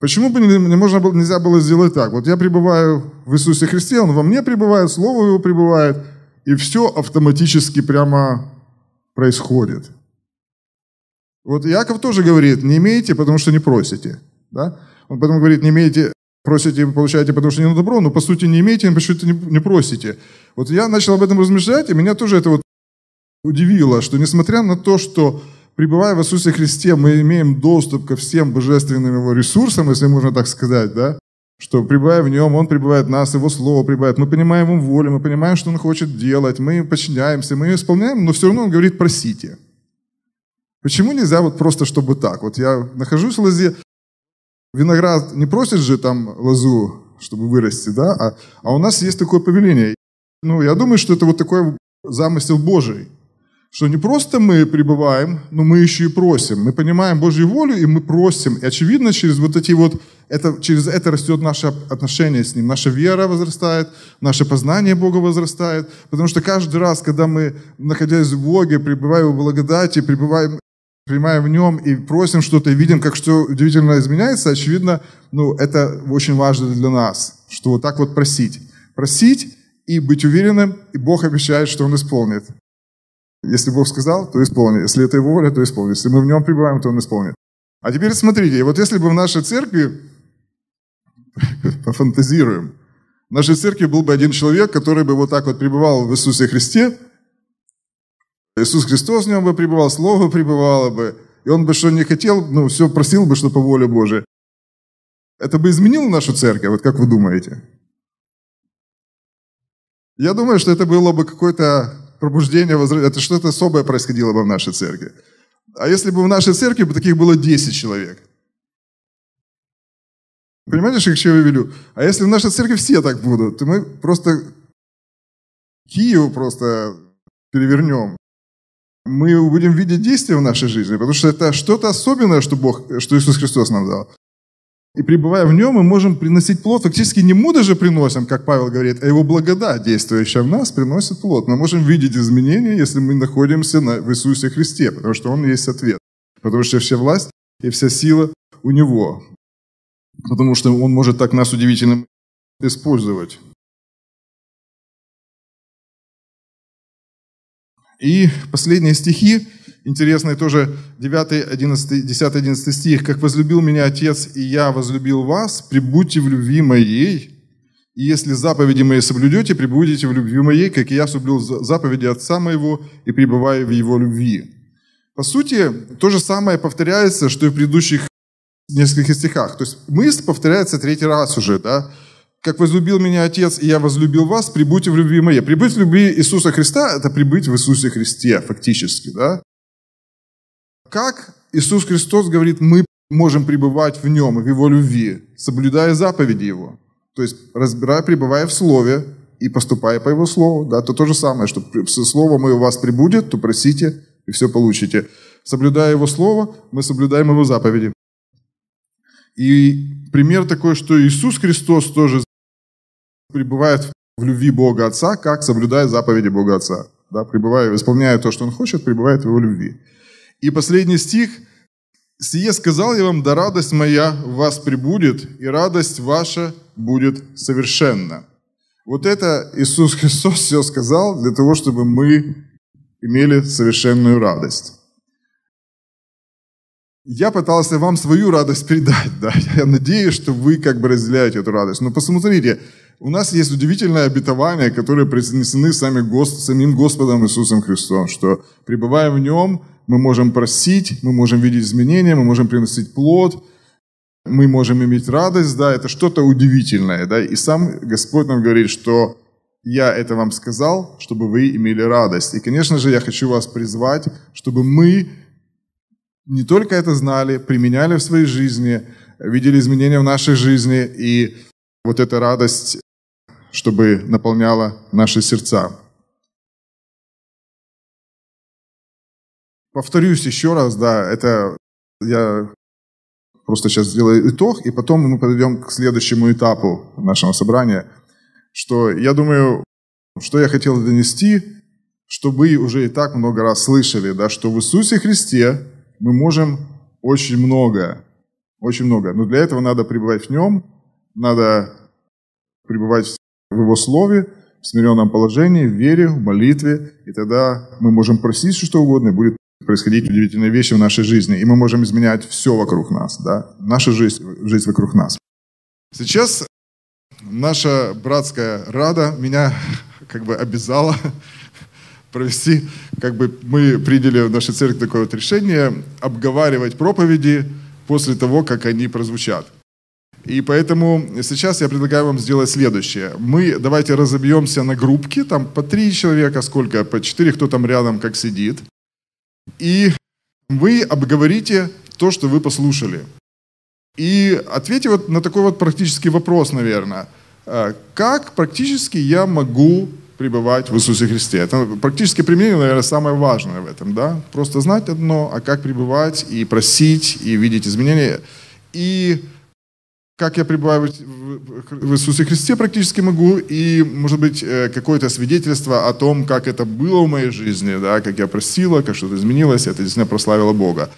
Почему бы не, можно было, нельзя было сделать так? Вот я пребываю в Иисусе Христе, Он во мне пребывает, Слово Его пребывает, и все автоматически прямо происходит. Вот Иаков тоже говорит, не имеете, потому что не просите. Да? Он потом говорит, не имеете просите, получаете, потому что не на добро, но по сути не имеете, потому что не, не просите. Вот я начал об этом размышлять, и меня тоже это вот удивило, что несмотря на то, что пребывая в Иисусе Христе, мы имеем доступ ко всем божественным его ресурсам, если можно так сказать, да, что пребывая в нем, он пребывает в нас, его слово пребывает, мы понимаем его волю, мы понимаем, что он хочет делать, мы подчиняемся, мы ее исполняем, но все равно он говорит «просите». Почему нельзя вот просто чтобы так? Вот я нахожусь в лозе, виноград не просит же там лозу, чтобы вырасти, да? А, а у нас есть такое повеление. Ну, я думаю, что это вот такой замысел Божий, что не просто мы пребываем, но мы еще и просим. Мы понимаем Божью волю, и мы просим. И, очевидно, через вот эти вот, это, через это растет наше отношение с Ним. Наша вера возрастает, наше познание Бога возрастает. Потому что каждый раз, когда мы, находясь в Боге, пребываем в благодати, пребываем принимая в нем и просим что-то, и видим, как что удивительно изменяется, очевидно, ну, это очень важно для нас, что вот так вот просить. Просить и быть уверенным, и Бог обещает, что Он исполнит. Если Бог сказал, то исполнит. Если это Его воля, то исполнит. Если мы в Нем пребываем, то Он исполнит. А теперь смотрите, вот если бы в нашей церкви, пофантазируем, в нашей церкви был бы один человек, который бы вот так вот пребывал в Иисусе Христе – Иисус Христос в нем бы пребывал, Слово пребывало бы, и он бы что не хотел, ну, все просил бы, что по воле Божией. Это бы изменило нашу церковь, вот как вы думаете? Я думаю, что это было бы какое-то пробуждение, возра... это что-то особое происходило бы в нашей церкви. А если бы в нашей церкви бы таких было 10 человек? Понимаете, к чему я веду? А если в нашей церкви все так будут, то мы просто Киев просто перевернем мы будем видеть действия в нашей жизни, потому что это что-то особенное, что Бог, что Иисус Христос нам дал. И пребывая в нем, мы можем приносить плод. Фактически не мы даже приносим, как Павел говорит, а его благодать, действующая в нас, приносит плод. Мы можем видеть изменения, если мы находимся на, в Иисусе Христе, потому что Он есть ответ. Потому что вся власть и вся сила у Него. Потому что Он может так нас удивительным использовать. И последние стихи, интересные тоже, 9, 11, 10, 11 стих. «Как возлюбил меня Отец, и я возлюбил вас, прибудьте в любви моей». И если заповеди мои соблюдете, прибудете в любви моей, как и я соблюл заповеди Отца моего и пребываю в его любви. По сути, то же самое повторяется, что и в предыдущих нескольких стихах. То есть мысль повторяется третий раз уже, да? как возлюбил меня Отец, и я возлюбил вас, прибудьте в любви моей. Прибыть в любви Иисуса Христа – это прибыть в Иисусе Христе, фактически, да? Как Иисус Христос говорит, мы можем пребывать в Нем, в Его любви, соблюдая заповеди Его. То есть, разбирая, пребывая в Слове и поступая по Его Слову. Да, то то же самое, что Слово Мое у вас прибудет, то просите, и все получите. Соблюдая Его Слово, мы соблюдаем Его заповеди. И пример такой, что Иисус Христос тоже пребывает в любви Бога Отца, как соблюдает заповеди Бога Отца. Да, пребывая, исполняя то, что он хочет, пребывает в его любви. И последний стих. «Сие сказал я вам, да радость моя в вас прибудет, и радость ваша будет совершенна». Вот это Иисус Христос все сказал для того, чтобы мы имели совершенную радость. Я пытался вам свою радость передать, да. Я надеюсь, что вы как бы разделяете эту радость. Но посмотрите, у нас есть удивительное обетование, которое произнесены сами Гос... самим Господом Иисусом Христом, что пребывая в Нем, мы можем просить, мы можем видеть изменения, мы можем приносить плод, мы можем иметь радость, да, это что-то удивительное, да, и сам Господь нам говорит, что я это вам сказал, чтобы вы имели радость. И, конечно же, я хочу вас призвать, чтобы мы не только это знали, применяли в своей жизни, видели изменения в нашей жизни, и вот эта радость чтобы наполняла наши сердца. Повторюсь еще раз, да, это я просто сейчас сделаю итог, и потом мы подойдем к следующему этапу нашего собрания, что я думаю, что я хотел донести, что вы уже и так много раз слышали, да, что в Иисусе Христе мы можем очень много, очень много. Но для этого надо пребывать в Нем, надо пребывать в Его Слове, в смиренном положении, в вере, в молитве. И тогда мы можем просить что угодно, и будет происходить удивительные вещи в нашей жизни. И мы можем изменять все вокруг нас, да? наша жизнь, жизнь вокруг нас. Сейчас наша братская рада меня как бы обязала провести, как бы мы приняли в нашей церкви такое вот решение, обговаривать проповеди после того, как они прозвучат. И поэтому сейчас я предлагаю вам сделать следующее. Мы давайте разобьемся на группки, там по три человека, сколько, по четыре, кто там рядом как сидит. И вы обговорите то, что вы послушали. И ответьте вот на такой вот практический вопрос, наверное. Э, как практически я могу пребывать в Иисусе Христе. Это практически применение, наверное, самое важное в этом. Да? Просто знать одно, а как пребывать и просить, и видеть изменения. И как я пребываю в Иисусе Христе, практически могу, и, может быть, э, какое-то свидетельство о том, как это было в моей жизни, да, как я просила, как что-то изменилось, это действительно прославило Бога.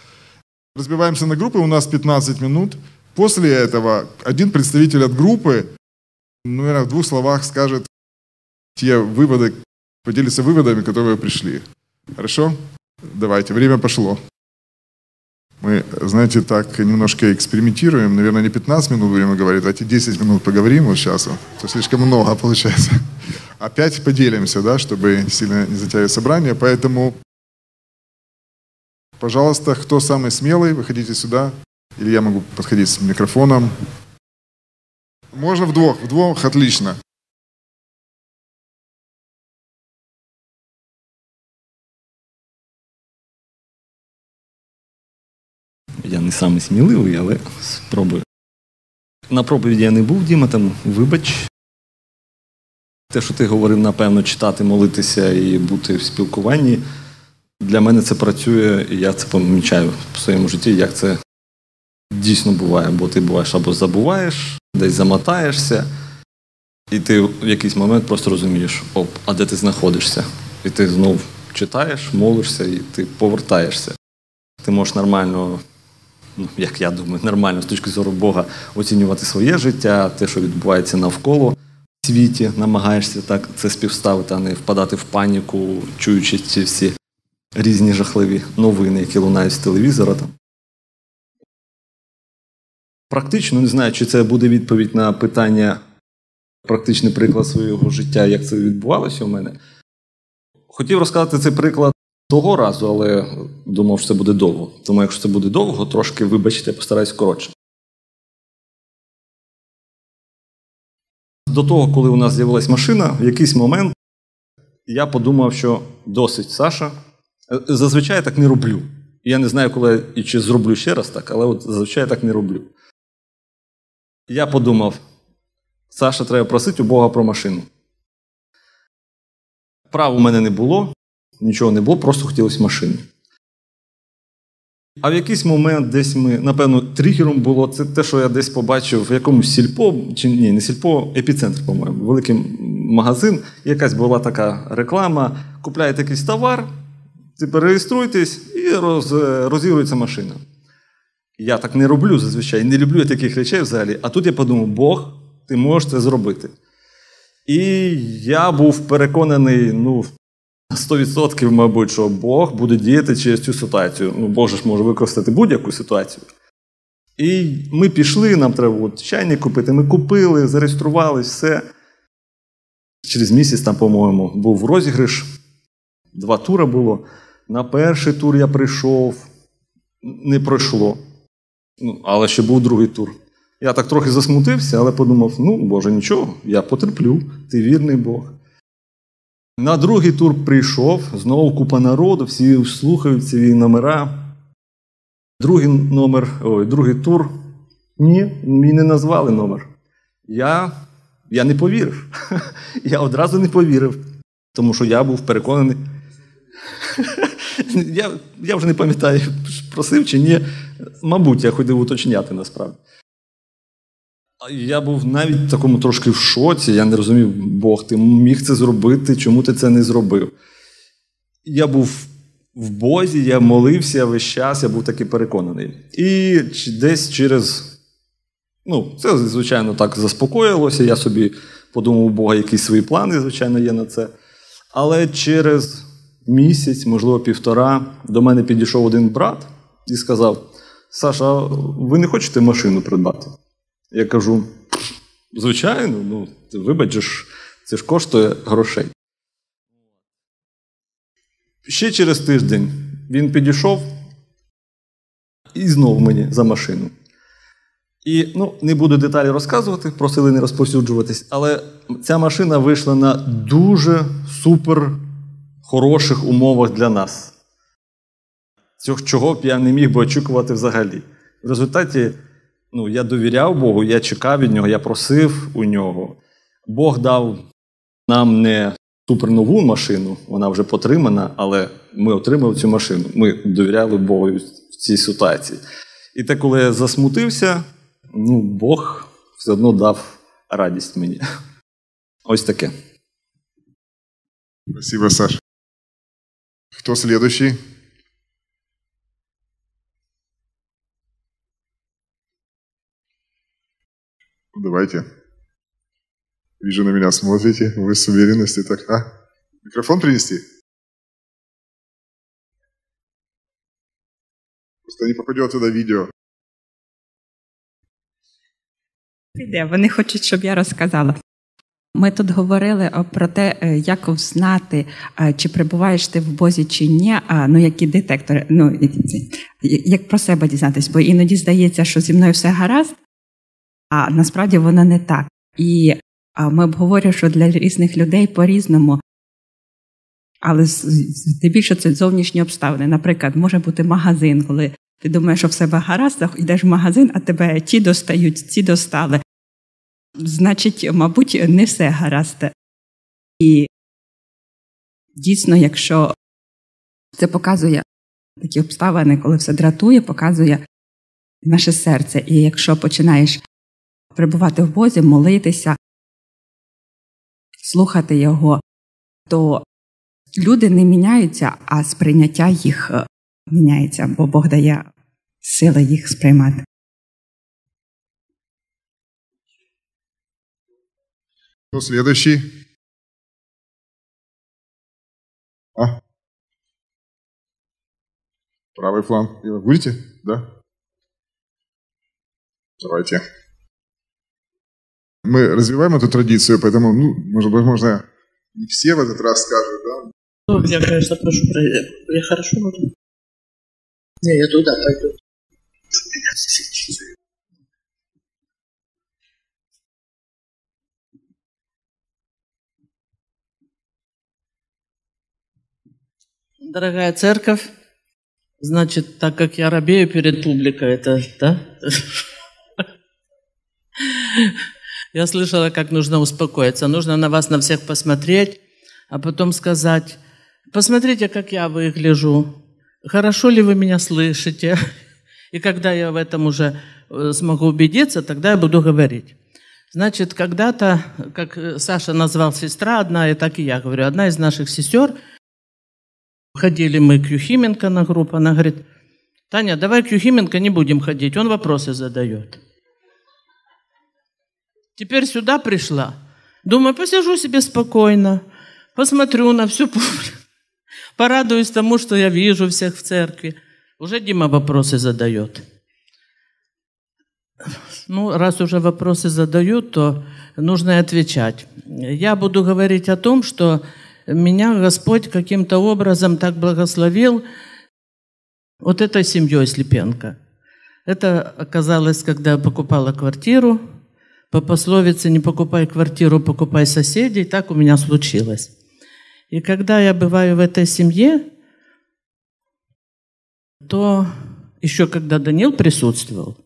Разбиваемся на группы, у нас 15 минут. После этого один представитель от группы, ну, наверное, в двух словах скажет те выводы, поделится выводами, которые пришли. Хорошо? Давайте, время пошло. Мы, знаете, так немножко экспериментируем. Наверное, не 15 минут будем говорить, а Давайте 10 минут поговорим вот сейчас. Это слишком много получается. Опять поделимся, да, чтобы сильно не затягивать собрание. Поэтому, пожалуйста, кто самый смелый, выходите сюда. Или я могу подходить с микрофоном. Можно вдвох, вдвох отлично. не самий сміливий, але спробую. На проповіді я не був, Діма, там вибач. Те, що ти говорив, напевно, читати, молитися і бути в спілкуванні, для мене це працює, і я це помічаю в своєму житті, як це дійсно буває, бо ти буваєш або забуваєш, десь замотаєшся, і ти в якийсь момент просто розумієш, оп, а де ти знаходишся? І ти знов читаєш, молишся, і ти повертаєшся. Ти можеш нормально Ну, як я думаю, нормально з точки зору Бога оцінювати своє життя, те, що відбувається навколо в світі, намагаєшся так це співставити, а не впадати в паніку, чуючи ці всі різні жахливі новини, які лунають з телевізора. Там. Практично не знаю, чи це буде відповідь на питання, практичний приклад свого життя, як це відбувалося у мене. Хотів розказати цей приклад того разу, але думав, що це буде довго. Тому якщо це буде довго, трошки вибачте, я постараюсь коротше. До того, коли у нас з'явилась машина, в якийсь момент я подумав, що досить Саша. Е, зазвичай я так не роблю. Я не знаю, коли і чи зроблю ще раз так, але от зазвичай я так не роблю. Я подумав, Саша, треба просити у Бога про машину. Прав у мене не було. Нічого не було, просто хотілося машини. А в якийсь момент десь ми, напевно, тригером було це те, що я десь побачив в якомусь сільпо, чи ні, не сільпо, епіцентр, по-моєму, великий магазин. Якась була така реклама. Купляєте якийсь товар, типу реєструйтесь і роз, розігрується машина. Я так не роблю зазвичай, не люблю таких речей взагалі. А тут я подумав, Бог, ти можеш це зробити. І я був переконаний, ну, 100% мабуть, що Бог буде діяти через цю ситуацію. Ну, Боже, ж може використати будь-яку ситуацію. І ми пішли, нам треба було чайник купити. Ми купили, зареєстрували, все. Через місяць, там, по-моєму, був розіграш. Два тура було. На перший тур я прийшов, не пройшло. Ну, Але ще був другий тур. Я так трохи засмутився, але подумав: ну, Боже, нічого, я потерплю, ти вірний Бог. На другий тур прийшов, знову купа народу, всі слухають ці номера. Другий номер, ой, другий тур. Ні, мені не назвали номер. Я я не повірив. Я одразу не повірив, тому що я був переконаний. Я я вже не пам'ятаю, просив чи ні. Мабуть, я ходив уточняти насправді. Я був навіть в такому трошки в шоці. Я не розумів, Бог, ти міг це зробити, чому ти це не зробив? Я був в Бозі, я молився весь час, я був таки переконаний. І десь через. Ну, це, звичайно, так заспокоїлося. Я собі подумав, у Бога якісь свої плани, звичайно, є на це. Але через місяць, можливо, півтора, до мене підійшов один брат і сказав: Саша, ви не хочете машину придбати? Я кажу: звичайно, ну, вибач, ж, це ж коштує грошей. Ще через тиждень він підійшов і знов мені за машину. І ну, не буду деталі розказувати, просили не розповсюджуватись, але ця машина вийшла на дуже супер хороших умовах для нас. Цього чого б я не міг би очікувати взагалі. В результаті ну, я довіряв Богу, я чекав від нього, я просив у нього. Бог дав нам не ту принову машину, вона вже потримана, але ми отримали цю машину. Ми довіряли Богу в цій ситуації. І те, коли я засмутився, ну, Бог все одно дав радість мені. Ось таке. Спасибо, Саш. Хто следующий? Ну, давайте. Вижу, на меня смотрите. Вы с уверенностью так, а? Микрофон принести? Просто не попадет туда видео. Іде, вони хочуть, щоб я розказала. Ми тут говорили е, про те, е, як знати, е, чи перебуваєш ти в бозі чи ні. А ну які детектори, ну як про себе дізнатись, бо іноді здається, що зі мною все гаразд, а насправді воно не так. І ми обговорюємо, що для різних людей по-різному. Але здебільше це зовнішні обставини. Наприклад, може бути магазин, коли ти думаєш, що в себе гаразд, йдеш в магазин, а тебе ті достають, ці достали. Значить, мабуть, не все гаразд. І дійсно, якщо це показує такі обставини, коли все дратує, показує наше серце. І якщо починаєш Прибувати в Бозі, молитися, слухати Його, то люди не міняються, а сприйняття їх е, міняється, бо Бог дає сили їх сприймати. Кто ну, следующий? А? Правый фланг. Будете? Да? Давайте. Мы развиваем эту традицию, поэтому, ну, может, возможно, не все в этот раз скажут, да? Ну, я, конечно, прошу, я хорошо говорю. Не, я туда пойду. Дорогая церковь, значит, так как я робею перед публикой, это, да? Я слышала, как нужно успокоиться. Нужно на вас на всех посмотреть, а потом сказать, посмотрите, как я выгляжу, хорошо ли вы меня слышите. И когда я в этом уже э, смогу убедиться, тогда я буду говорить. Значит, когда-то, как э, Саша назвал сестра одна, и так и я говорю, одна из наших сестер, ходили мы к Юхименко на группу, она говорит, Таня, давай к Юхименко не будем ходить, он вопросы задает. Теперь сюда пришла. Думаю, посижу себе спокойно, посмотрю на всю публику, порадуюсь тому, что я вижу всех в церкви. Уже Дима вопросы задает. Ну, раз уже вопросы задают, то нужно отвечать. Я буду говорить о том, что меня Господь каким-то образом так благословил вот этой семьей Слепенко. Это оказалось, когда я покупала квартиру – по пословице «не покупай квартиру, покупай соседей», так у меня случилось. И когда я бываю в этой семье, то еще когда Данил присутствовал,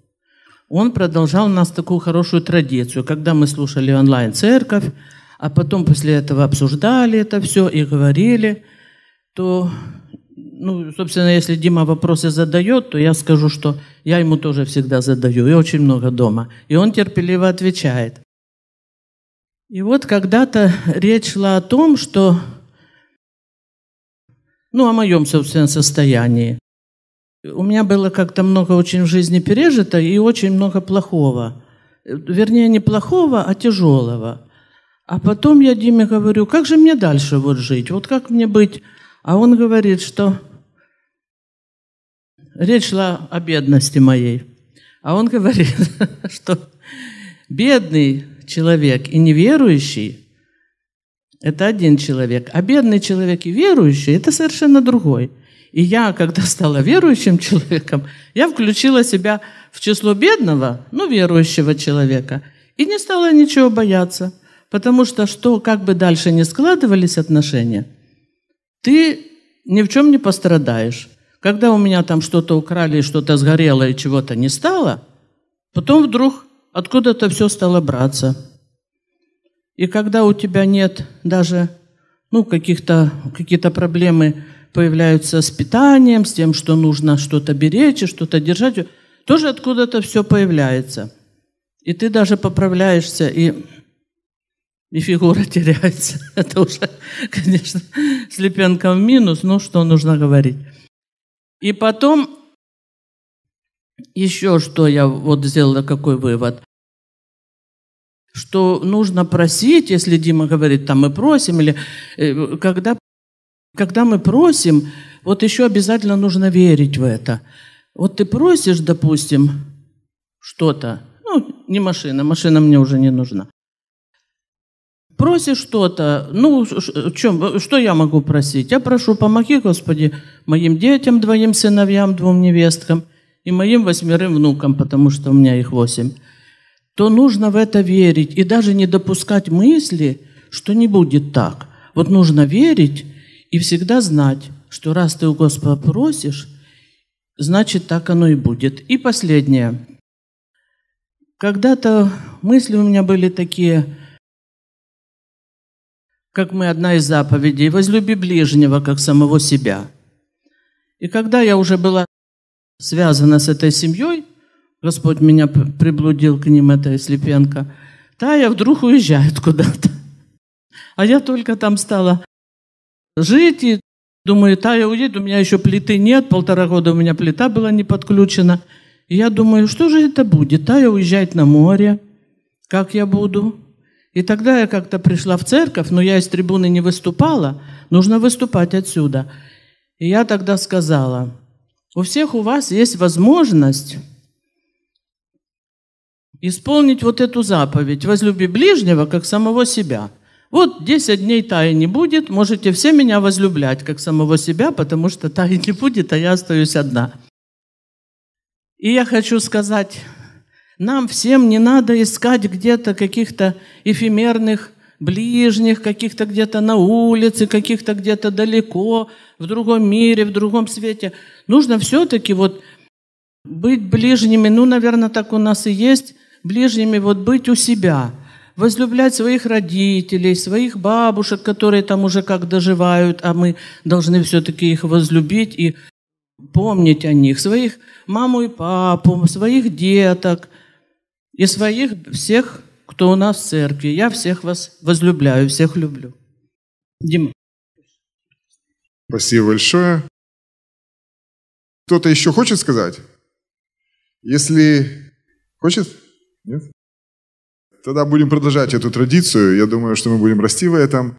он продолжал у нас такую хорошую традицию, когда мы слушали онлайн-церковь, а потом после этого обсуждали это все и говорили, то ну, собственно, если Дима вопросы задает, то я скажу, что я ему тоже всегда задаю, и очень много дома. И он терпеливо отвечает. И вот когда-то речь шла о том, что, ну, о моем, собственно, состоянии. У меня было как-то много очень в жизни пережито и очень много плохого. Вернее, не плохого, а тяжелого. А потом я Диме говорю, как же мне дальше вот жить? Вот как мне быть а он говорит, что речь шла о бедности моей. А он говорит, что бедный человек и неверующий – это один человек, а бедный человек и верующий – это совершенно другой. И я, когда стала верующим человеком, я включила себя в число бедного, ну, верующего человека, и не стала ничего бояться. Потому что, что как бы дальше не складывались отношения – ты ни в чем не пострадаешь. Когда у меня там что-то украли, что-то сгорело и чего-то не стало, потом вдруг откуда-то все стало браться. И когда у тебя нет даже ну, каких-то, какие-то проблемы появляются с питанием, с тем, что нужно что-то беречь и что-то держать, тоже откуда-то все появляется. И ты даже поправляешься, и и фигура теряется. Это уже, конечно, слепенка в минус, Но что нужно говорить. И потом еще что я вот сделала, какой вывод. Что нужно просить, если Дима говорит, там мы просим, или э, когда, когда мы просим, вот еще обязательно нужно верить в это. Вот ты просишь, допустим, что-то, ну, не машина, машина мне уже не нужна. Просишь что-то, ну, э, чем, э, что я могу просить? Я прошу, помоги, Господи, моим детям, двоим сыновьям, двум невесткам и моим восьмерым внукам, потому что у меня их восемь. То нужно в это верить и даже не допускать мысли, что не будет так. Вот нужно верить и всегда знать, что раз ты у Господа просишь, значит, так оно и будет. И последнее. Когда-то мысли у меня были такие, как мы одна из заповедей, возлюби ближнего, как самого себя. И когда я уже была связана с этой семьей, Господь меня приблудил к ним, это Слепенко, та я вдруг уезжает куда-то. А я только там стала жить и думаю, та я уеду, у меня еще плиты нет, полтора года у меня плита была не подключена. И я думаю, что же это будет? та я уезжает на море, как я буду? И тогда я как-то пришла в церковь, но я из трибуны не выступала, нужно выступать отсюда. И я тогда сказала, у всех у вас есть возможность исполнить вот эту заповедь «Возлюби ближнего, как самого себя». Вот 10 дней таи не будет, можете все меня возлюблять, как самого себя, потому что таи не будет, а я остаюсь одна. И я хочу сказать нам всем не надо искать где-то каких-то эфемерных ближних, каких-то где-то на улице, каких-то где-то далеко, в другом мире, в другом свете. Нужно все-таки вот быть ближними, ну, наверное, так у нас и есть, ближними вот быть у себя, возлюблять своих родителей, своих бабушек, которые там уже как доживают, а мы должны все-таки их возлюбить и помнить о них, своих маму и папу, своих деток – и своих всех, кто у нас в церкви. Я всех вас возлюбляю, всех люблю. Дима. Спасибо большое. Кто-то еще хочет сказать? Если хочет? Нет? Тогда будем продолжать эту традицию. Я думаю, что мы будем расти в этом.